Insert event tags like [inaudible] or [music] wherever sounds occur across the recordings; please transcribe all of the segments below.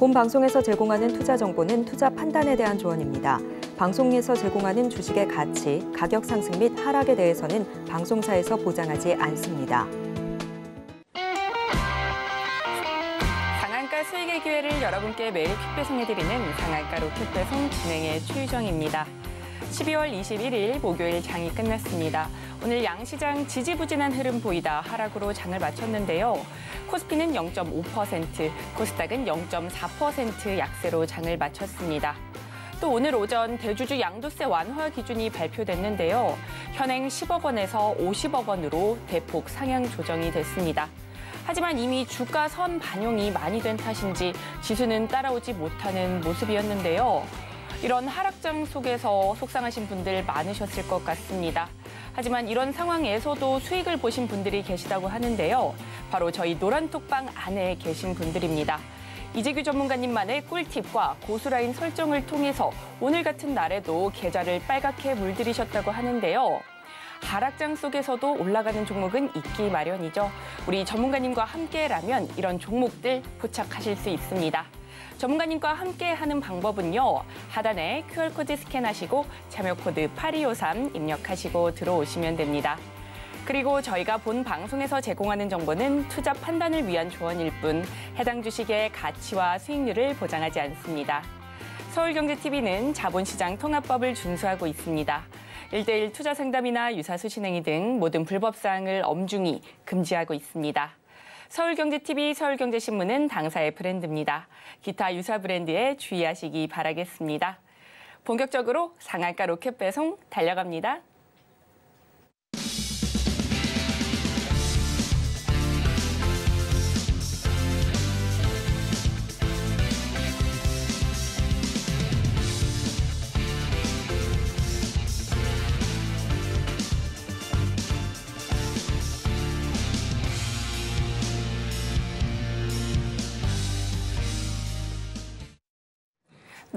본 방송에서 제공하는 투자 정보는 투자 판단에 대한 조언입니다. 방송에서 제공하는 주식의 가치, 가격 상승 및 하락에 대해서는 방송사에서 보장하지 않습니다. 상한가 수익의 기회를 여러분께 매일 퀵배송해드리는 상한가 로켓배송 진행의 최유정입니다. 12월 21일 목요일 장이 끝났습니다. 오늘 양시장 지지부진한 흐름 보이다 하락으로 장을 마쳤는데요. 코스피는 0.5%, 코스닥은 0.4% 약세로 장을 마쳤습니다. 또 오늘 오전 대주주 양도세 완화 기준이 발표됐는데요. 현행 10억 원에서 50억 원으로 대폭 상향 조정이 됐습니다. 하지만 이미 주가 선 반영이 많이 된 탓인지 지수는 따라오지 못하는 모습이었는데요. 이런 하락장 속에서 속상하신 분들 많으셨을 것 같습니다. 하지만 이런 상황에서도 수익을 보신 분들이 계시다고 하는데요. 바로 저희 노란톡방 안에 계신 분들입니다. 이재규 전문가님만의 꿀팁과 고수라인 설정을 통해서 오늘 같은 날에도 계좌를 빨갛게 물들이셨다고 하는데요. 하락장 속에서도 올라가는 종목은 있기 마련이죠. 우리 전문가님과 함께라면 이런 종목들 포착하실 수 있습니다. 전문가님과 함께하는 방법은요. 하단에 QR코드 스캔하시고 참여 코드 8253 입력하시고 들어오시면 됩니다. 그리고 저희가 본 방송에서 제공하는 정보는 투자 판단을 위한 조언일 뿐 해당 주식의 가치와 수익률을 보장하지 않습니다. 서울경제TV는 자본시장 통합법을 준수하고 있습니다. 일대일 투자 상담이나 유사 수신행위 등 모든 불법 사항을 엄중히 금지하고 있습니다. 서울경제TV, 서울경제신문은 당사의 브랜드입니다. 기타 유사 브랜드에 주의하시기 바라겠습니다. 본격적으로 상한가 로켓 배송 달려갑니다.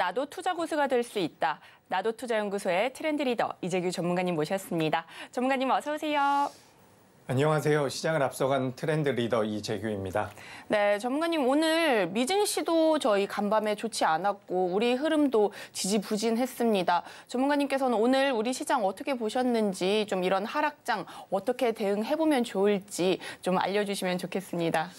나도 투자 고수가 될 수 있다. 나도 투자연구소의 트렌드 리더 이재규 전문가님 모셨습니다. 전문가님 어서 오세요. 안녕하세요. 시장을 앞서간 트렌드 리더 이재규입니다. 네, 전문가님 오늘 미증 시도 저희 간밤에 좋지 않았고 우리 흐름도 지지부진했습니다. 전문가님께서는 오늘 우리 시장 어떻게 보셨는지 좀 이런 하락장 어떻게 대응해보면 좋을지 좀 알려주시면 좋겠습니다.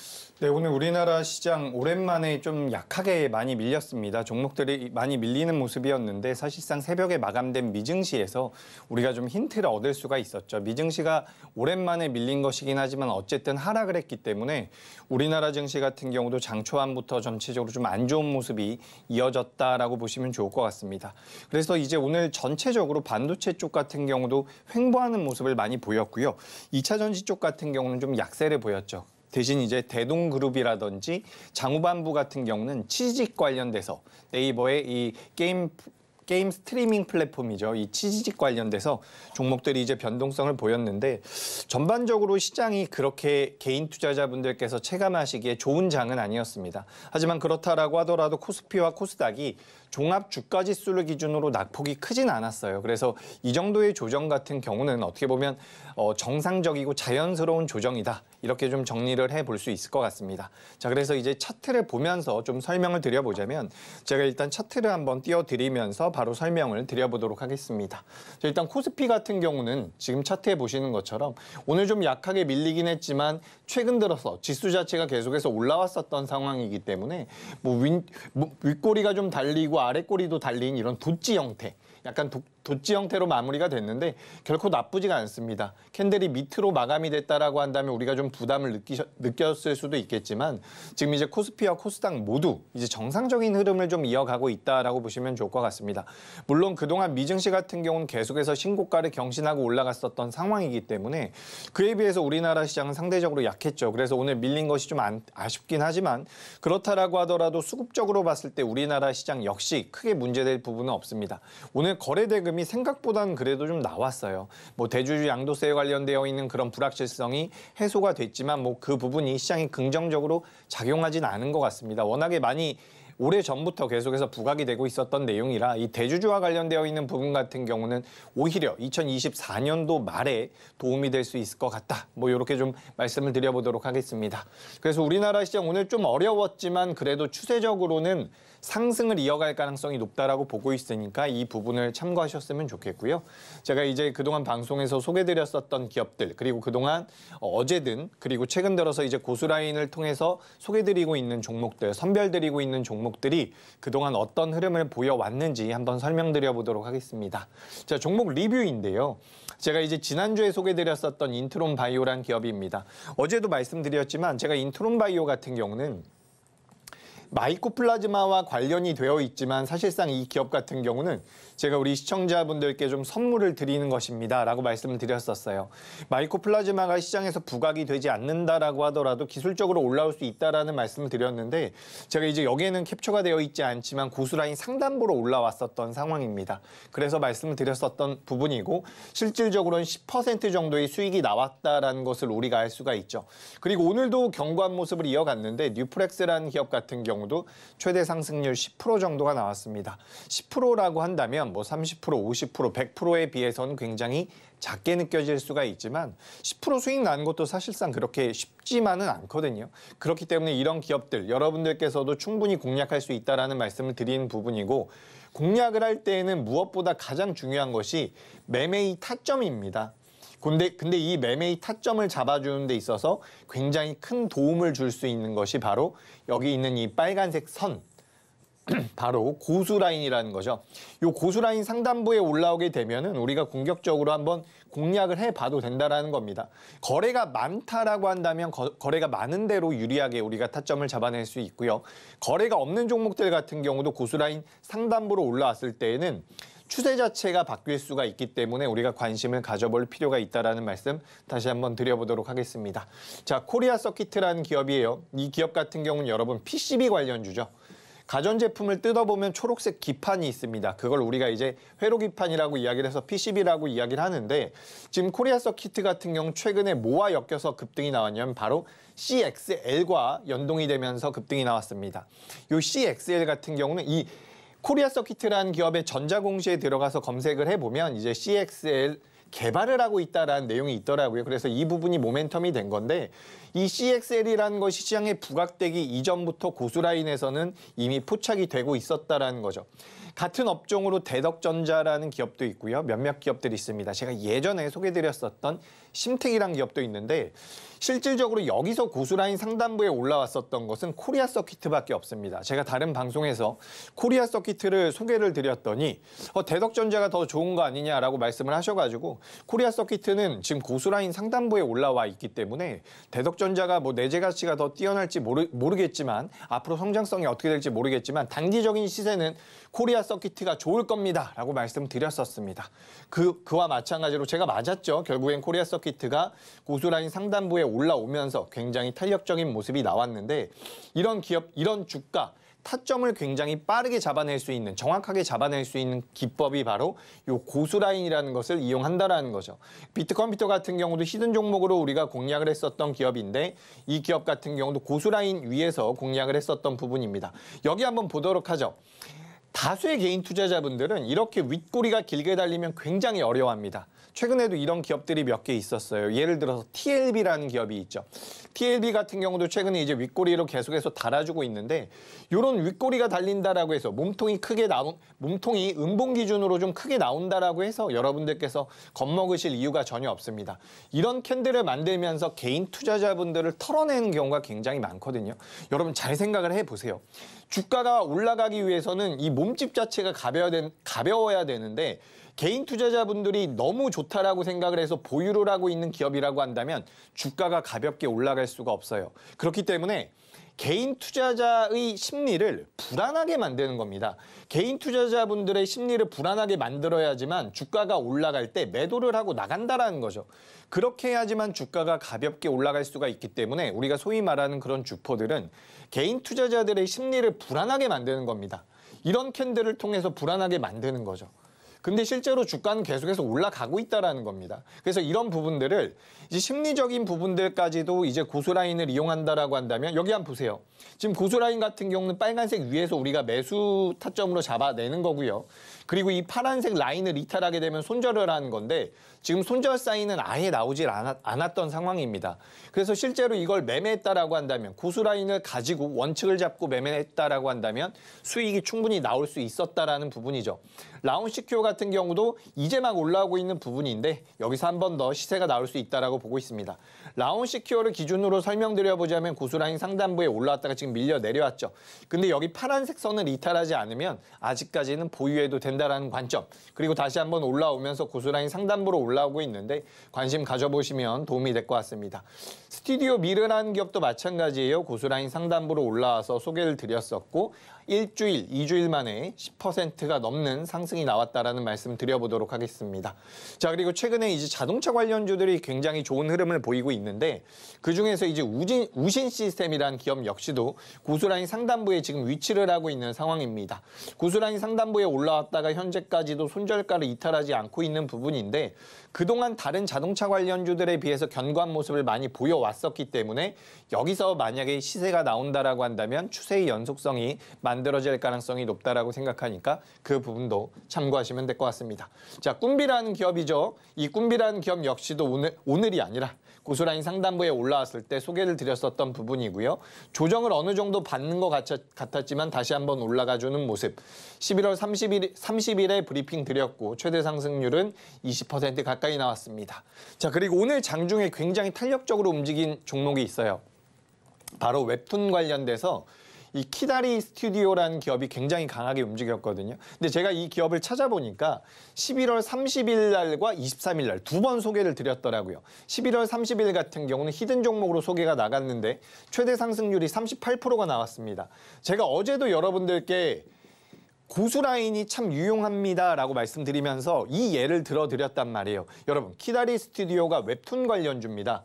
네, 오늘 우리나라 시장 오랜만에 좀 약하게 많이 밀렸습니다. 종목들이 많이 밀리는 모습이었는데 사실상 새벽에 마감된 미증시에서 우리가 좀 힌트를 얻을 수가 있었죠. 미증시가 오랜만에 밀린 것이긴 하지만 어쨌든 하락을 했기 때문에 우리나라 증시 같은 경우도 장초안부터 전체적으로 좀 안 좋은 모습이 이어졌다라고 보시면 좋을 것 같습니다. 그래서 이제 오늘 전체적으로 반도체 쪽 같은 경우도 횡보하는 모습을 많이 보였고요. 2차 전지 쪽 같은 경우는 좀 약세를 보였죠. 대신 이제 대동그룹이라든지 장우반부 같은 경우는 취직 관련돼서 네이버의 이 게임 게임 스트리밍 플랫폼이죠. 이 취직 관련돼서 종목들이 이제 변동성을 보였는데 전반적으로 시장이 그렇게 개인 투자자분들께서 체감하시기에 좋은 장은 아니었습니다. 하지만 그렇다라고 하더라도 코스피와 코스닥이 종합 주가 지수를 기준으로 낙폭이 크진 않았어요. 그래서 이 정도의 조정 같은 경우는 어떻게 보면 어, 정상적이고 자연스러운 조정이다. 이렇게 좀 정리를 해 볼 수 있을 것 같습니다. 자, 그래서 이제 차트를 보면서 좀 설명을 드려보자면 제가 일단 차트를 한번 띄워드리면서 바로 설명을 드려보도록 하겠습니다. 자, 일단 코스피 같은 경우는 지금 차트에 보시는 것처럼 오늘 좀 약하게 밀리긴 했지만 최근 들어서 지수 자체가 계속해서 올라왔었던 상황이기 때문에 뭐, 윗, 뭐 윗꼬리가 좀 달리고 아랫꼬리도 달린 이런 도찌 형태 약간 도, 도지 형태로 마무리가 됐는데 결코 나쁘지가 않습니다. 캔들이 밑으로 마감이 됐다라고 한다면 우리가 좀 부담을 느끼셨, 느꼈을 수도 있겠지만 지금 이제 코스피와 코스닥 모두 이제 정상적인 흐름을 좀 이어가고 있다라고 보시면 좋을 것 같습니다. 물론 그동안 미증시 같은 경우는 계속해서 신고가를 경신하고 올라갔었던 상황이기 때문에 그에 비해서 우리나라 시장은 상대적으로 약했죠. 그래서 오늘 밀린 것이 좀 아쉽긴 하지만 그렇다라고 하더라도 수급적으로 봤을 때 우리나라 시장 역시 크게 문제될 부분은 없습니다. 오늘 거래 대금이 생각보다는 그래도 좀 나왔어요. 뭐 대주주 양도세에 관련되어 있는 그런 불확실성이 해소가 됐지만 뭐 그 부분이 시장에 긍정적으로 작용하진 않은 것 같습니다. 워낙에 많이 오래 전부터 계속해서 부각이 되고 있었던 내용이라 이 대주주와 관련되어 있는 부분 같은 경우는 오히려 2024년도 말에 도움이 될 수 있을 것 같다. 뭐 이렇게 좀 말씀을 드려보도록 하겠습니다. 그래서 우리나라 시장 오늘 좀 어려웠지만 그래도 추세적으로는 상승을 이어갈 가능성이 높다라고 보고 있으니까 이 부분을 참고하셨으면 좋겠고요. 제가 이제 그동안 방송에서 소개드렸었던 기업들 그리고 그동안 어제든 그리고 최근 들어서 이제 고수라인을 통해서 소개드리고 있는 종목들 선별드리고 있는 종목들이 그동안 어떤 흐름을 보여왔는지 한번 설명드려 보도록 하겠습니다. 자 종목 리뷰인데요. 제가 이제 지난주에 소개드렸었던 인트론 바이오란 기업입니다. 어제도 말씀드렸지만 제가 인트론 바이오 같은 경우는 마이코플라즈마와 관련이 되어 있지만 사실상 이 기업 같은 경우는 제가 우리 시청자분들께 좀 선물을 드리는 것입니다. 라고 말씀을 드렸었어요. 마이코플라즈마가 시장에서 부각이 되지 않는다라고 하더라도 기술적으로 올라올 수 있다라는 말씀을 드렸는데 제가 이제 여기에는 캡처가 되어 있지 않지만 고수라인 상단부로 올라왔었던 상황입니다. 그래서 말씀을 드렸었던 부분이고 실질적으로는 10% 정도의 수익이 나왔다라는 것을 우리가 알 수가 있죠. 그리고 오늘도 견고한 모습을 이어갔는데 뉴프렉스라는 기업 같은 경우도 최대 상승률 10% 정도가 나왔습니다. 10%라고 한다면 보면 뭐 30%, 50%, 100%에 비해서는 굉장히 작게 느껴질 수가 있지만 10% 수익 난 것도 사실상 그렇게 쉽지만은 않거든요. 그렇기 때문에 이런 기업들 여러분들께서도 충분히 공략할 수 있다라는 말씀을 드리는 부분이고 공략을 할 때에는 무엇보다 가장 중요한 것이 매매의 타점입니다. 근데, 근데 이 매매의 타점을 잡아주는 데 있어서 굉장히 큰 도움을 줄 수 있는 것이 바로 여기 있는 이 빨간색 선, [clears throat] 바로 고수 라인이라는 거죠. 이 고수 라인 상단부에 올라오게 되면은 우리가 공격적으로 한번 공략을 해봐도 된다라는 겁니다. 거래가 많다라고 한다면 거, 거래가 많은 대로 유리하게 우리가 타점을 잡아낼 수 있고요. 거래가 없는 종목들 같은 경우도 고수 라인 상단부로 올라왔을 때에는 추세 자체가 바뀔 수가 있기 때문에 우리가 관심을 가져볼 필요가 있다라는 말씀 다시 한번 드려보도록 하겠습니다. 자, 코리아 서킷이라는 기업이에요. 이 기업 같은 경우는 여러분 PCB 관련주죠. 가전제품을 뜯어보면 초록색 기판이 있습니다. 그걸 우리가 이제 회로기판이라고 이야기를 해서 PCB라고 이야기를 하는데 지금 코리아 서키트 같은 경우 최근에 뭐와 엮여서 급등이 나왔냐면 바로 CXL과 연동이 되면서 급등이 나왔습니다. 이 CXL 같은 경우는 이 코리아 서키트라는 기업의 전자공시에 들어가서 검색을 해보면 이제 CXL 개발을 하고 있다라는 내용이 있더라고요. 그래서 이 부분이 모멘텀이 된 건데 이 CXL이라는 것이 시장에 부각되기 이전부터 고수라인에서는 이미 포착이 되고 있었다라는 거죠. 같은 업종으로 대덕전자라는 기업도 있고요. 몇몇 기업들이 있습니다. 제가 예전에 소개드렸었던 심택이란 기업도 있는데 실질적으로 여기서 고수라인 상단부에 올라왔었던 것은 코리아 서키트밖에 없습니다. 제가 다른 방송에서 코리아 서키트를 소개를 드렸더니 어, 대덕전자가 더 좋은 거 아니냐라고 말씀을 하셔가지고 코리아 서키트는 지금 고수라인 상단부에 올라와 있기 때문에 대덕전 발전자가 뭐 내재 네 가치가 더 뛰어날지 모르, 모르겠지만 앞으로 성장성이 어떻게 될지 모르겠지만 단기적인 시세는 코리아 서킷트가 좋을 겁니다. 라고 말씀드렸었습니다. 그, 그와 마찬가지로 제가 맞았죠. 결국엔 코리아 서킷트가 고수라인 상단부에 올라오면서 굉장히 탄력적인 모습이 나왔는데 이런 기업, 이런 주가, 타점을 굉장히 빠르게 잡아낼 수 있는 정확하게 잡아낼 수 있는 기법이 바로 요 고수 라인이라는 것을 이용한다라는 거죠. 비트컴퓨터 같은 경우도 히든 종목으로 우리가 공략을 했었던 기업인데 이 기업 같은 경우도 고수 라인 위에서 공략을 했었던 부분입니다. 여기 한번 보도록 하죠. 다수의 개인 투자자분들은 이렇게 윗꼬리가 길게 달리면 굉장히 어려워합니다. 최근에도 이런 기업들이 몇 개 있었어요. 예를 들어서 TLB라는 기업이 있죠. TLB 같은 경우도 최근에 이제 윗꼬리로 계속해서 달아주고 있는데 이런 윗꼬리가 달린다라고 해서 몸통이 크게 나온 몸통이 음봉 기준으로 좀 크게 나온다라고 해서 여러분들께서 겁먹으실 이유가 전혀 없습니다. 이런 캔들을 만들면서 개인 투자자분들을 털어내는 경우가 굉장히 많거든요. 여러분 잘 생각을 해보세요. 주가가 올라가기 위해서는 이 몸집 자체가 가벼워야 되는데 개인 투자자분들이 너무 좋다라고 생각을 해서 보유를 하고 있는 기업이라고 한다면 주가가 가볍게 올라갈 수가 없어요. 그렇기 때문에 개인 투자자의 심리를 불안하게 만드는 겁니다. 개인 투자자분들의 심리를 불안하게 만들어야지만 주가가 올라갈 때 매도를 하고 나간다라는 거죠. 그렇게 해야지만 주가가 가볍게 올라갈 수가 있기 때문에 우리가 소위 말하는 그런 주포들은 개인 투자자들의 심리를 불안하게 만드는 겁니다. 이런 캔들을 통해서 불안하게 만드는 거죠. 근데 실제로 주가는 계속해서 올라가고 있다라는 겁니다. 그래서 이런 부분들을 이제 심리적인 부분들까지도 이제 고수라인을 이용한다라고 한다면 여기 한번 보세요. 지금 고수라인 같은 경우는 빨간색 위에서 우리가 매수 타점으로 잡아내는 거고요. 그리고 이 파란색 라인을 이탈하게 되면 손절을 하는 건데 지금 손절 사인은 아예 나오질 않았, 던 상황입니다. 그래서 실제로 이걸 매매했다라고 한다면 고수라인을 가지고 원칙을 잡고 매매했다라고 한다면 수익이 충분히 나올 수 있었다라는 부분이죠. 라운시큐 같은 경우도 이제 막 올라오고 있는 부분인데 여기서 한 번 더 시세가 나올 수 있다라고 보고 있습니다. 라온 시큐어를 기준으로 설명드려보자면 고수라인 상단부에 올라왔다가 지금 밀려 내려왔죠. 근데 여기 파란색 선을 이탈하지 않으면 아직까지는 보유해도 된다라는 관점. 그리고 다시 한번 올라오면서 고수라인 상단부로 올라오고 있는데 관심 가져보시면 도움이 될 것 같습니다. 스튜디오 미르라는 기업도 마찬가지예요. 고수라인 상단부로 올라와서 소개를 드렸었고 일주일, 이주일 만에 10%가 넘는 상승이 나왔다라는 말씀 드려보도록 하겠습니다. 자, 그리고 최근에 이제 자동차 관련주들이 굉장히 좋은 흐름을 보이고 있는데 그중에서 이제 우진, 우신 시스템이란 기업 역시도 고수라인 상단부에 지금 위치를 하고 있는 상황입니다. 고수라인 상단부에 올라왔다가 현재까지도 손절가를 이탈하지 않고 있는 부분인데 그동안 다른 자동차 관련주들에 비해서 견고한 모습을 많이 보여왔었기 때문에 여기서 만약에 시세가 나온다라고 한다면 추세의 연속성이 만들어질 가능성이 높다라고 생각하니까 그 부분도 참고하시면 될 것 같습니다. 자, 꿈비라는 기업이죠. 이 꿈비라는 기업 역시도 오늘 오늘이 아니라 고스란히 상담부에 올라왔을 때 소개를 드렸었던 부분이고요. 조정을 어느 정도 받는 것 같았지만 다시 한번 올라가주는 모습. 11월 30일, 30일에 브리핑 드렸고 최대 상승률은 20% 가까이 나왔습니다. 자 그리고 오늘 장중에 굉장히 탄력적으로 움직인 종목이 있어요. 바로 웹툰 관련돼서 이 키다리 스튜디오라는 기업이 굉장히 강하게 움직였거든요. 근데 제가 이 기업을 찾아보니까 11월 30일 날과 23일 날 두 번 소개를 드렸더라고요. 11월 30일 같은 경우는 히든 종목으로 소개가 나갔는데 최대 상승률이 38%가 나왔습니다. 제가 어제도 여러분들께 고수 라인이 참 유용합니다라고 말씀드리면서 이 예를 들어드렸단 말이에요. 여러분 키다리 스튜디오가 웹툰 관련주입니다.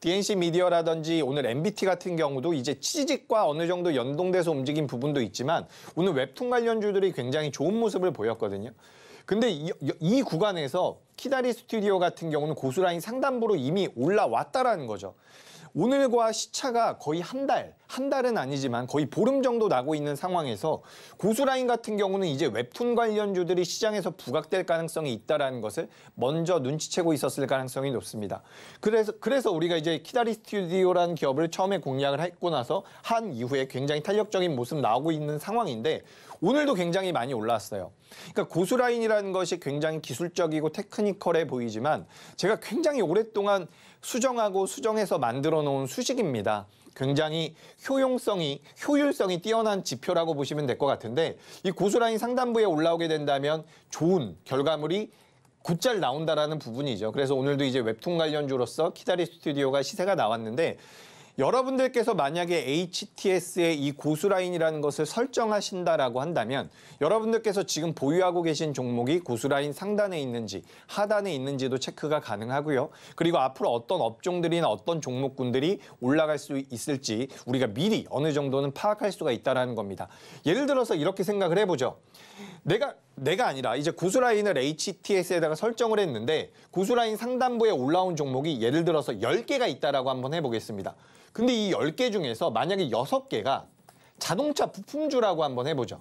DNC 미디어라든지 오늘 MBT 같은 경우도 이제 취직과 어느 정도 연동돼서 움직인 부분도 있지만 오늘 웹툰 관련주들이 굉장히 좋은 모습을 보였거든요. 근데 이, 이 구간에서 키다리 스튜디오 같은 경우는 고수라인 상단부로 이미 올라왔다라는 거죠. 오늘과 시차가 거의 한 달, 한 달은 아니지만 거의 보름 정도 나고 있는 상황에서 고수라인 같은 경우는 이제 웹툰 관련주들이 시장에서 부각될 가능성이 있다라는 것을 먼저 눈치채고 있었을 가능성이 높습니다. 그래서 그래서 우리가 이제 키다리 스튜디오라는 기업을 처음에 공략을 했고 나서 한 이후에 굉장히 탄력적인 모습 나오고 있는 상황인데 오늘도 굉장히 많이 올랐어요. 그러니까 고수라인이라는 것이 굉장히 기술적이고 테크니컬해 보이지만 제가 굉장히 오랫동안 수정하고 수정해서 만들어 놓은 수식입니다. 굉장히 효용성이 효율성이 뛰어난 지표라고 보시면 될 것 같은데 이 고수라인 상단부에 올라오게 된다면 좋은 결과물이 곧잘 나온다라는 부분이죠. 그래서 오늘도 이제 웹툰 관련주로서 키다리 스튜디오가 시세가 나왔는데 여러분들께서 만약에 HTS의 이 고수 라인이라는 것을 설정하신다라고 한다면 여러분들께서 지금 보유하고 계신 종목이 고수 라인 상단에 있는지 하단에 있는지도 체크가 가능하고요. 그리고 앞으로 어떤 업종들이나 어떤 종목군들이 올라갈 수 있을지 우리가 미리 어느 정도는 파악할 수가 있다는 겁니다. 예를 들어서 이렇게 생각을 해보죠. 내가 내가 아니라 이제 구수라인을 HTS에다가 설정을 했는데 구수라인 상단부에 올라온 종목이 예를 들어서 10개가 있다라고 한번 해보겠습니다. 근데 이 10개 중에서 만약에 6개가 자동차 부품주라고 한번 해보죠.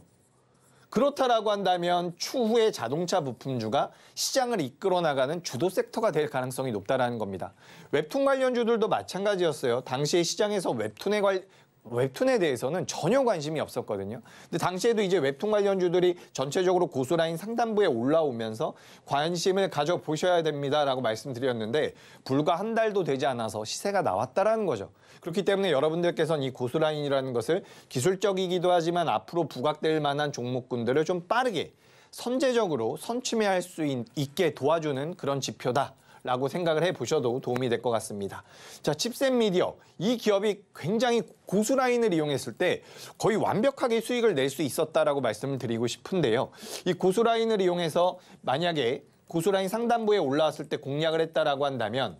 그렇다라고 한다면 추후에 자동차 부품주가 시장을 이끌어 나가는 주도 섹터가 될 가능성이 높다라는 겁니다. 웹툰 관련주들도 마찬가지였어요. 당시에 시장에서 웹툰에 관, 웹툰에 대해서는 전혀 관심이 없었거든요. 근데 당시에도 이제 웹툰 관련주들이 전체적으로 고수라인 상단부에 올라오면서 관심을 가져보셔야 됩니다라고 말씀드렸는데 불과 한 달도 되지 않아서 시세가 나왔다라는 거죠. 그렇기 때문에 여러분들께서는 이 고수라인이라는 것을 기술적이기도 하지만 앞으로 부각될 만한 종목군들을 좀 빠르게 선제적으로 선침해할 수 있게 도와주는 그런 지표다. 라고 생각을 해보셔도 도움이 될 것 같습니다. 자, 칩셋 미디어. 이 기업이 굉장히 고수 라인을 이용했을 때 거의 완벽하게 수익을 낼 수 있었다라고 말씀을 드리고 싶은데요. 이 고수 라인을 이용해서 만약에 고수 라인 상단부에 올라왔을 때 공략을 했다라고 한다면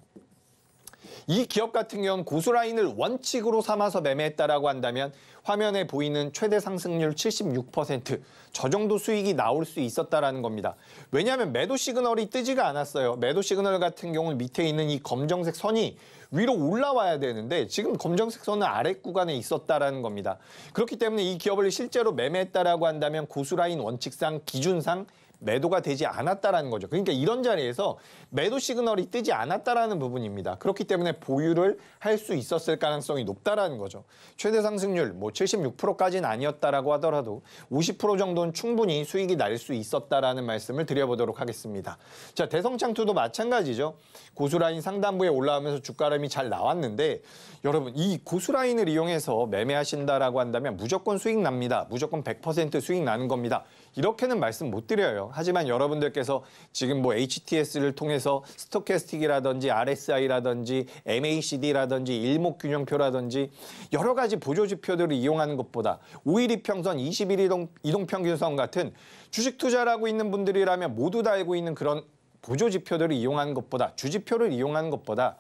이 기업 같은 경우는 고수라인을 원칙으로 삼아서 매매했다라고 한다면 화면에 보이는 최대 상승률 76%저 정도 수익이 나올 수 있었다라는 겁니다. 왜냐하면 매도 시그널이 뜨지가 않았어요. 매도 시그널 같은 경우는 밑에 있는 이 검정색 선이 위로 올라와야 되는데 지금 검정색 선은 아래 구간에 있었다라는 겁니다. 그렇기 때문에 이 기업을 실제로 매매했다라고 한다면 고수라인 원칙상 기준상 매도가 되지 않았다라는 거죠. 그러니까 이런 자리에서 매도 시그널이 뜨지 않았다라는 부분입니다. 그렇기 때문에 보유를 할 수 있었을 가능성이 높다라는 거죠. 최대 상승률 뭐 76%까지는 아니었다라고 하더라도 50% 정도는 충분히 수익이 날 수 있었다라는 말씀을 드려보도록 하겠습니다. 자, 대성창투도 마찬가지죠. 고수라인 상단부에 올라오면서 주가름이 잘 나왔는데 여러분 이 고수라인을 이용해서 매매하신다라고 한다면 무조건 수익 납니다. 무조건 100% 수익 나는 겁니다. 이렇게는 말씀 못 드려요. 하지만 여러분들께서 지금 뭐 HTS를 통해서 스토캐스틱이라든지 RSI라든지 MACD라든지 일목균형표라든지 여러 가지 보조지표들을 이용하는 것보다 5일 이평선, 21일 이동평균선 같은 주식 투자를 하고 있는 분들이라면 모두 다 알고 있는 그런 보조지표들을 이용하는 것보다 주지표를 이용하는 것보다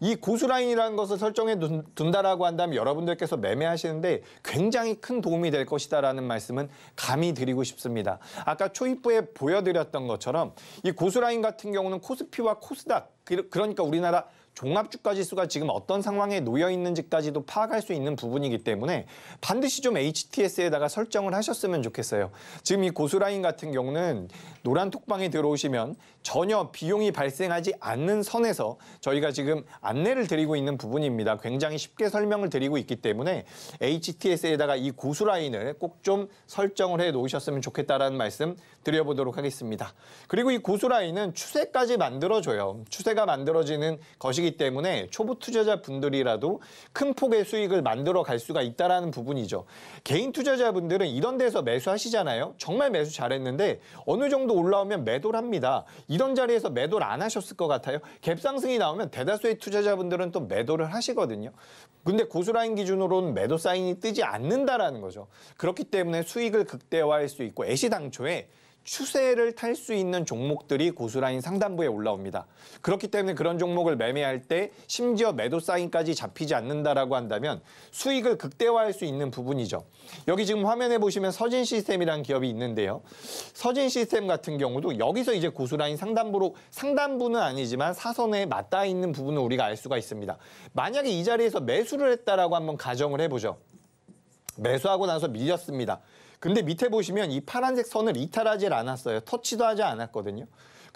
이 고수 라인이라는 것을 설정해 둔다라고 한다면 여러분들께서 매매하시는데 굉장히 큰 도움이 될 것이다라는 말씀은 감히 드리고 싶습니다. 아까 초입부에 보여드렸던 것처럼 이 고수 라인 같은 경우는 코스피와 코스닥 그러니까 우리나라 종합주가 지수가 지금 어떤 상황에 놓여 있는지까지도 파악할 수 있는 부분이기 때문에 반드시 좀 HTS에다가 설정을 하셨으면 좋겠어요. 지금 이 고수라인 같은 경우는 노란 톡방에 들어오시면 전혀 비용이 발생하지 않는 선에서 저희가 지금 안내를 드리고 있는 부분입니다. 굉장히 쉽게 설명을 드리고 있기 때문에 HTS에다가 이 고수라인을 꼭 좀 설정을 해 놓으셨으면 좋겠다라는 말씀 드려보도록 하겠습니다. 그리고 이 고수라인은 추세까지 만들어줘요. 추세가 만들어지는 것이기 투이기 때문에 초보 투자자분들이라도 큰 폭의 수익을 만들어 갈 수가 있다라는 부분이죠. 개인 투자자분들은 이런 데서 매수하시잖아요. 정말 매수 잘했는데 어느 정도 올라오면 매도를 합니다. 이런 자리에서 매도를 안 하셨을 것 같아요. 갭상승이 나오면 대다수의 투자자분들은 또 매도를 하시거든요. 근데 고수라인 기준으로는 매도 사인이 뜨지 않는다라는 거죠. 그렇기 때문에 수익을 극대화할 수 있고 애시당초에 추세를 탈 수 있는 종목들이 고스란히 상단부에 올라옵니다. 그렇기 때문에 그런 종목을 매매할 때 심지어 매도 사인까지 잡히지 않는다라고 한다면 수익을 극대화할 수 있는 부분이죠. 여기 지금 화면에 보시면 서진 시스템이라는 기업이 있는데요. 서진 시스템 같은 경우도 여기서 이제 고스란히 상단부로 상단부는 아니지만 사선에 맞닿아 있는 부분을 우리가 알 수가 있습니다. 만약에 이 자리에서 매수를 했다라고 한번 가정을 해보죠. 매수하고 나서 밀렸습니다. 근데 밑에 보시면 이 파란색 선을 이탈하지 않았어요. 터치도 하지 않았거든요.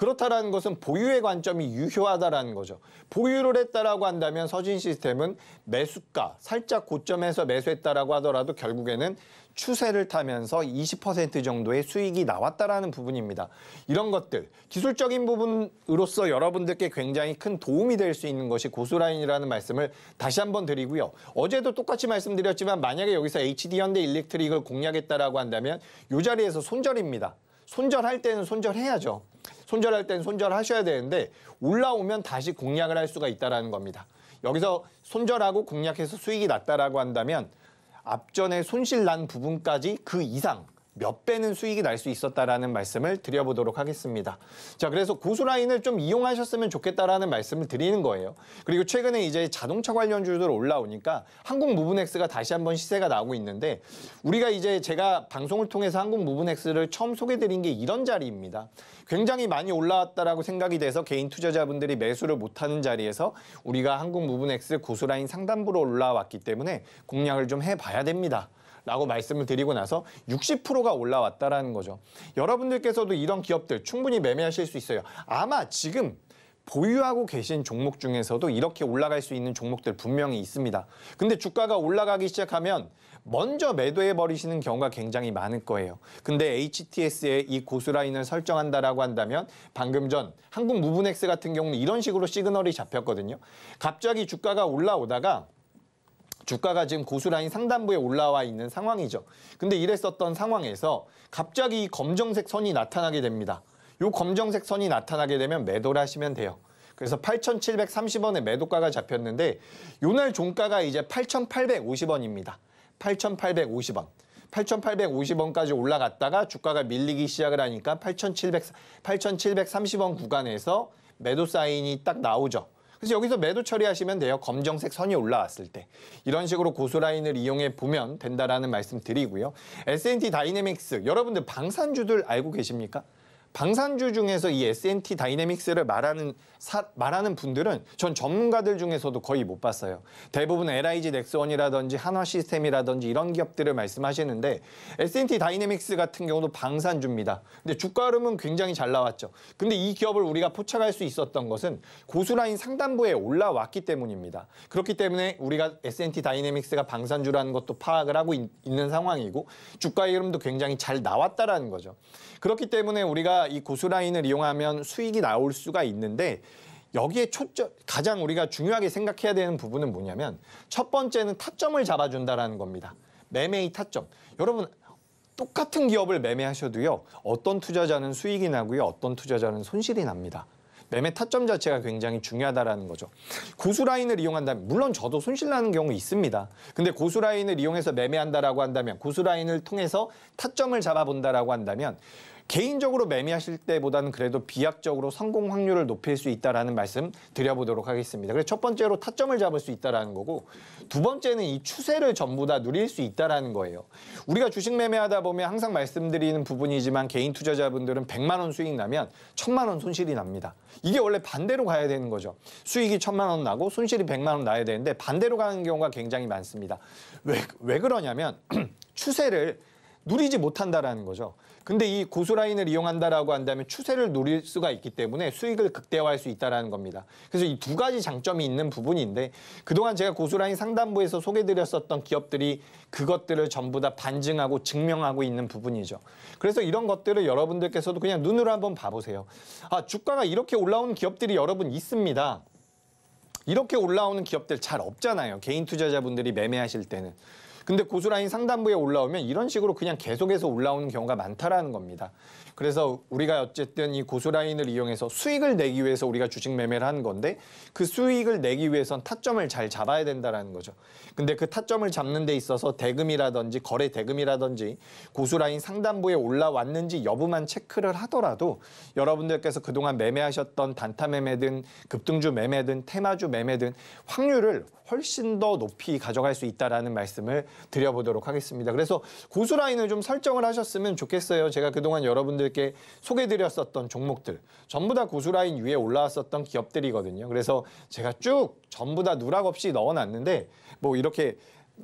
그렇다라는 것은 보유의 관점이 유효하다라는 거죠. 보유를 했다라고 한다면 서진 시스템은 매수가 살짝 고점에서 매수했다라고 하더라도 결국에는 추세를 타면서 20% 정도의 수익이 나왔다라는 부분입니다. 이런 것들 기술적인 부분으로서 여러분들께 굉장히 큰 도움이 될 수 있는 것이 고수라인이라는 말씀을 다시 한번 드리고요. 어제도 똑같이 말씀드렸지만 만약에 여기서 HD 현대 일렉트릭을 공략했다라고 한다면 이 자리에서 손절입니다. 손절할 때는 손절해야죠. 손절할 때는 손절하셔야 되는데 올라오면 다시 공략을 할 수가 있다는 겁니다. 여기서 손절하고 공략해서 수익이 났다라고 한다면 앞전에 손실 난 부분까지 그 이상 몇 배는 수익이 날 수 있었다라는 말씀을 드려보도록 하겠습니다. 자, 그래서 고수 라인을 좀 이용하셨으면 좋겠다라는 말씀을 드리는 거예요. 그리고 최근에 이제 자동차 관련주들 올라오니까 한국 무브넥스가 다시 한번 시세가 나오고 있는데 우리가 이제 제가 방송을 통해서 한국 무브넥스를 처음 소개드린 게 이런 자리입니다. 굉장히 많이 올라왔다라고 생각이 돼서 개인 투자자분들이 매수를 못하는 자리에서 우리가 한국 무브넥스 고수 라인 상단부로 올라왔기 때문에 공략을 좀 해봐야 됩니다. 라고 말씀을 드리고 나서 60%가 올라왔다라는 거죠. 여러분들께서도 이런 기업들 충분히 매매하실 수 있어요. 아마 지금 보유하고 계신 종목 중에서도 이렇게 올라갈 수 있는 종목들 분명히 있습니다. 근데 주가가 올라가기 시작하면 먼저 매도해 버리시는 경우가 굉장히 많을 거예요. 근데 HTS에 이 고수 라인을 설정한다라고 한다면 방금 전 한국 무분엑스 같은 경우는 이런 식으로 시그널이 잡혔거든요. 갑자기 주가가 올라오다가 주가가 지금 고수라인 상단부에 올라와 있는 상황이죠. 근데 이랬었던 상황에서 갑자기 검정색 선이 나타나게 됩니다. 이 검정색 선이 나타나게 되면 매도를 하시면 돼요. 그래서 8,730원에 매도가가 잡혔는데 요날 종가가 이제 8,850원입니다. 8,850원. 8,850원까지 올라갔다가 주가가 밀리기 시작을 하니까 8,700, 8,730원 구간에서 매도 사인이 딱 나오죠. 그래서 여기서 매도 처리하시면 돼요. 검정색 선이 올라왔을 때. 이런 식으로 고수라인을 이용해 보면 된다라는 말씀 드리고요. S&T 다이내믹스 여러분들 방산주들 알고 계십니까? 방산주 중에서 이 S&T 다이내믹스를 말하는 사, 말하는 분들은 전 전문가들 중에서도 거의 못 봤어요. 대부분 LIG 넥스원이라든지 한화시스템이라든지 이런 기업들을 말씀하시는데 S&T 다이내믹스 같은 경우도 방산주입니다. 근데 주가 흐름은 굉장히 잘 나왔죠. 근데 이 기업을 우리가 포착할 수 있었던 것은 고수라인 상단부에 올라왔기 때문입니다. 그렇기 때문에 우리가 S&T 다이내믹스가 방산주라는 것도 파악을 하고 있, 있는 상황이고 주가 흐름도 굉장히 잘 나왔다라는 거죠. 그렇기 때문에 우리가 이 고수라인을 이용하면 수익이 나올 수가 있는데 여기에 초점 가장 우리가 중요하게 생각해야 되는 부분은 뭐냐면 첫 번째는 타점을 잡아준다라는 겁니다. 매매의 타점. 여러분 똑같은 기업을 매매하셔도요. 어떤 투자자는 수익이 나고요. 어떤 투자자는 손실이 납니다. 매매 타점 자체가 굉장히 중요하다라는 거죠. 고수 라인을 이용한다면 물론 저도 손실나는 경우 있습니다. 근데 고수 라인을 이용해서 매매한다라고 한다면 고수 라인을 통해서 타점을 잡아본다라고 한다면 개인적으로 매매하실 때보다는 그래도 비약적으로 성공 확률을 높일 수 있다라는 말씀 드려보도록 하겠습니다. 그래서 첫 번째로 타점을 잡을 수 있다라는 거고 두 번째는 이 추세를 전부 다 누릴 수 있다라는 거예요. 우리가 주식 매매하다 보면 항상 말씀드리는 부분이지만 개인 투자자분들은 100만 원 수익 나면 1000만 원 손실이 납니다. 이게 원래 반대로 가야 되는 거죠. 수익이 1000만 원 나고 손실이 100만 원 나야 되는데 반대로 가는 경우가 굉장히 많습니다. 왜, 왜 그러냐면 [clears throat] 추세를 누리지 못한다라는 거죠. 근데 이 고수라인을 이용한다라고 한다면 추세를 노릴 수가 있기 때문에 수익을 극대화할 수 있다는 라 겁니다. 그래서 이 두 가지 장점이 있는 부분인데 그동안 제가 고수라인 상담부에서 소개드렸었던 기업들이 그것들을 전부 다 반증하고 증명하고 있는 부분이죠. 그래서 이런 것들을 여러분들께서도 그냥 눈으로 한번 봐보세요. 아 주가가 이렇게 올라온 기업들이 여러분 있습니다. 이렇게 올라오는 기업들 잘 없잖아요. 개인 투자자분들이 매매하실 때는. 근데 고수라인 상단부에 올라오면 이런 식으로 그냥 계속해서 올라오는 경우가 많다라는 겁니다. 그래서 우리가 어쨌든 이 고수라인을 이용해서 수익을 내기 위해서 우리가 주식 매매를 하는 건데 그 수익을 내기 위해선 타점을 잘 잡아야 된다라는 거죠. 근데 그 타점을 잡는 데 있어서 대금이라든지 거래 대금이라든지 고수라인 상단부에 올라왔는지 여부만 체크를 하더라도 여러분들께서 그동안 매매하셨던 단타 매매든 급등주 매매든 테마주 매매든 확률을 훨씬 더 높이 가져갈 수 있다라는 말씀을 드려보도록 하겠습니다. 그래서 고수라인을 좀 설정을 하셨으면 좋겠어요. 제가 그동안 여러분들 여러분들께 소개드렸었던 종목들 전부 다 고수라인 위에 올라왔었던 기업들이거든요. 그래서 제가 쭉 전부 다 누락 없이 넣어놨는데 뭐 이렇게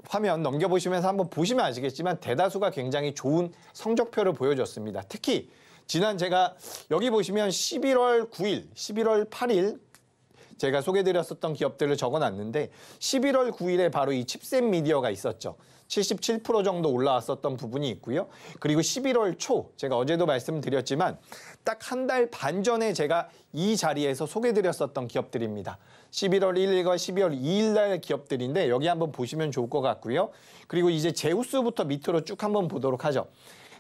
화면 넘겨보시면서 한번 보시면 아시겠지만 대다수가 굉장히 좋은 성적표를 보여줬습니다. 특히 지난 제가 여기 보시면 11월 9일, 11월 8일 제가 소개드렸었던 기업들을 적어놨는데 11월 9일에 바로 이 칩셋 미디어가 있었죠. 77% 정도 올라왔었던 부분이 있고요. 그리고 11월 초 제가 어제도 말씀드렸지만 딱 한 달 반 전에 제가 이 자리에서 소개드렸었던 기업들입니다. 11월 1일과 12월 2일 날 기업들인데 여기 한번 보시면 좋을 것 같고요. 그리고 이제 제우스부터 밑으로 쭉 한번 보도록 하죠.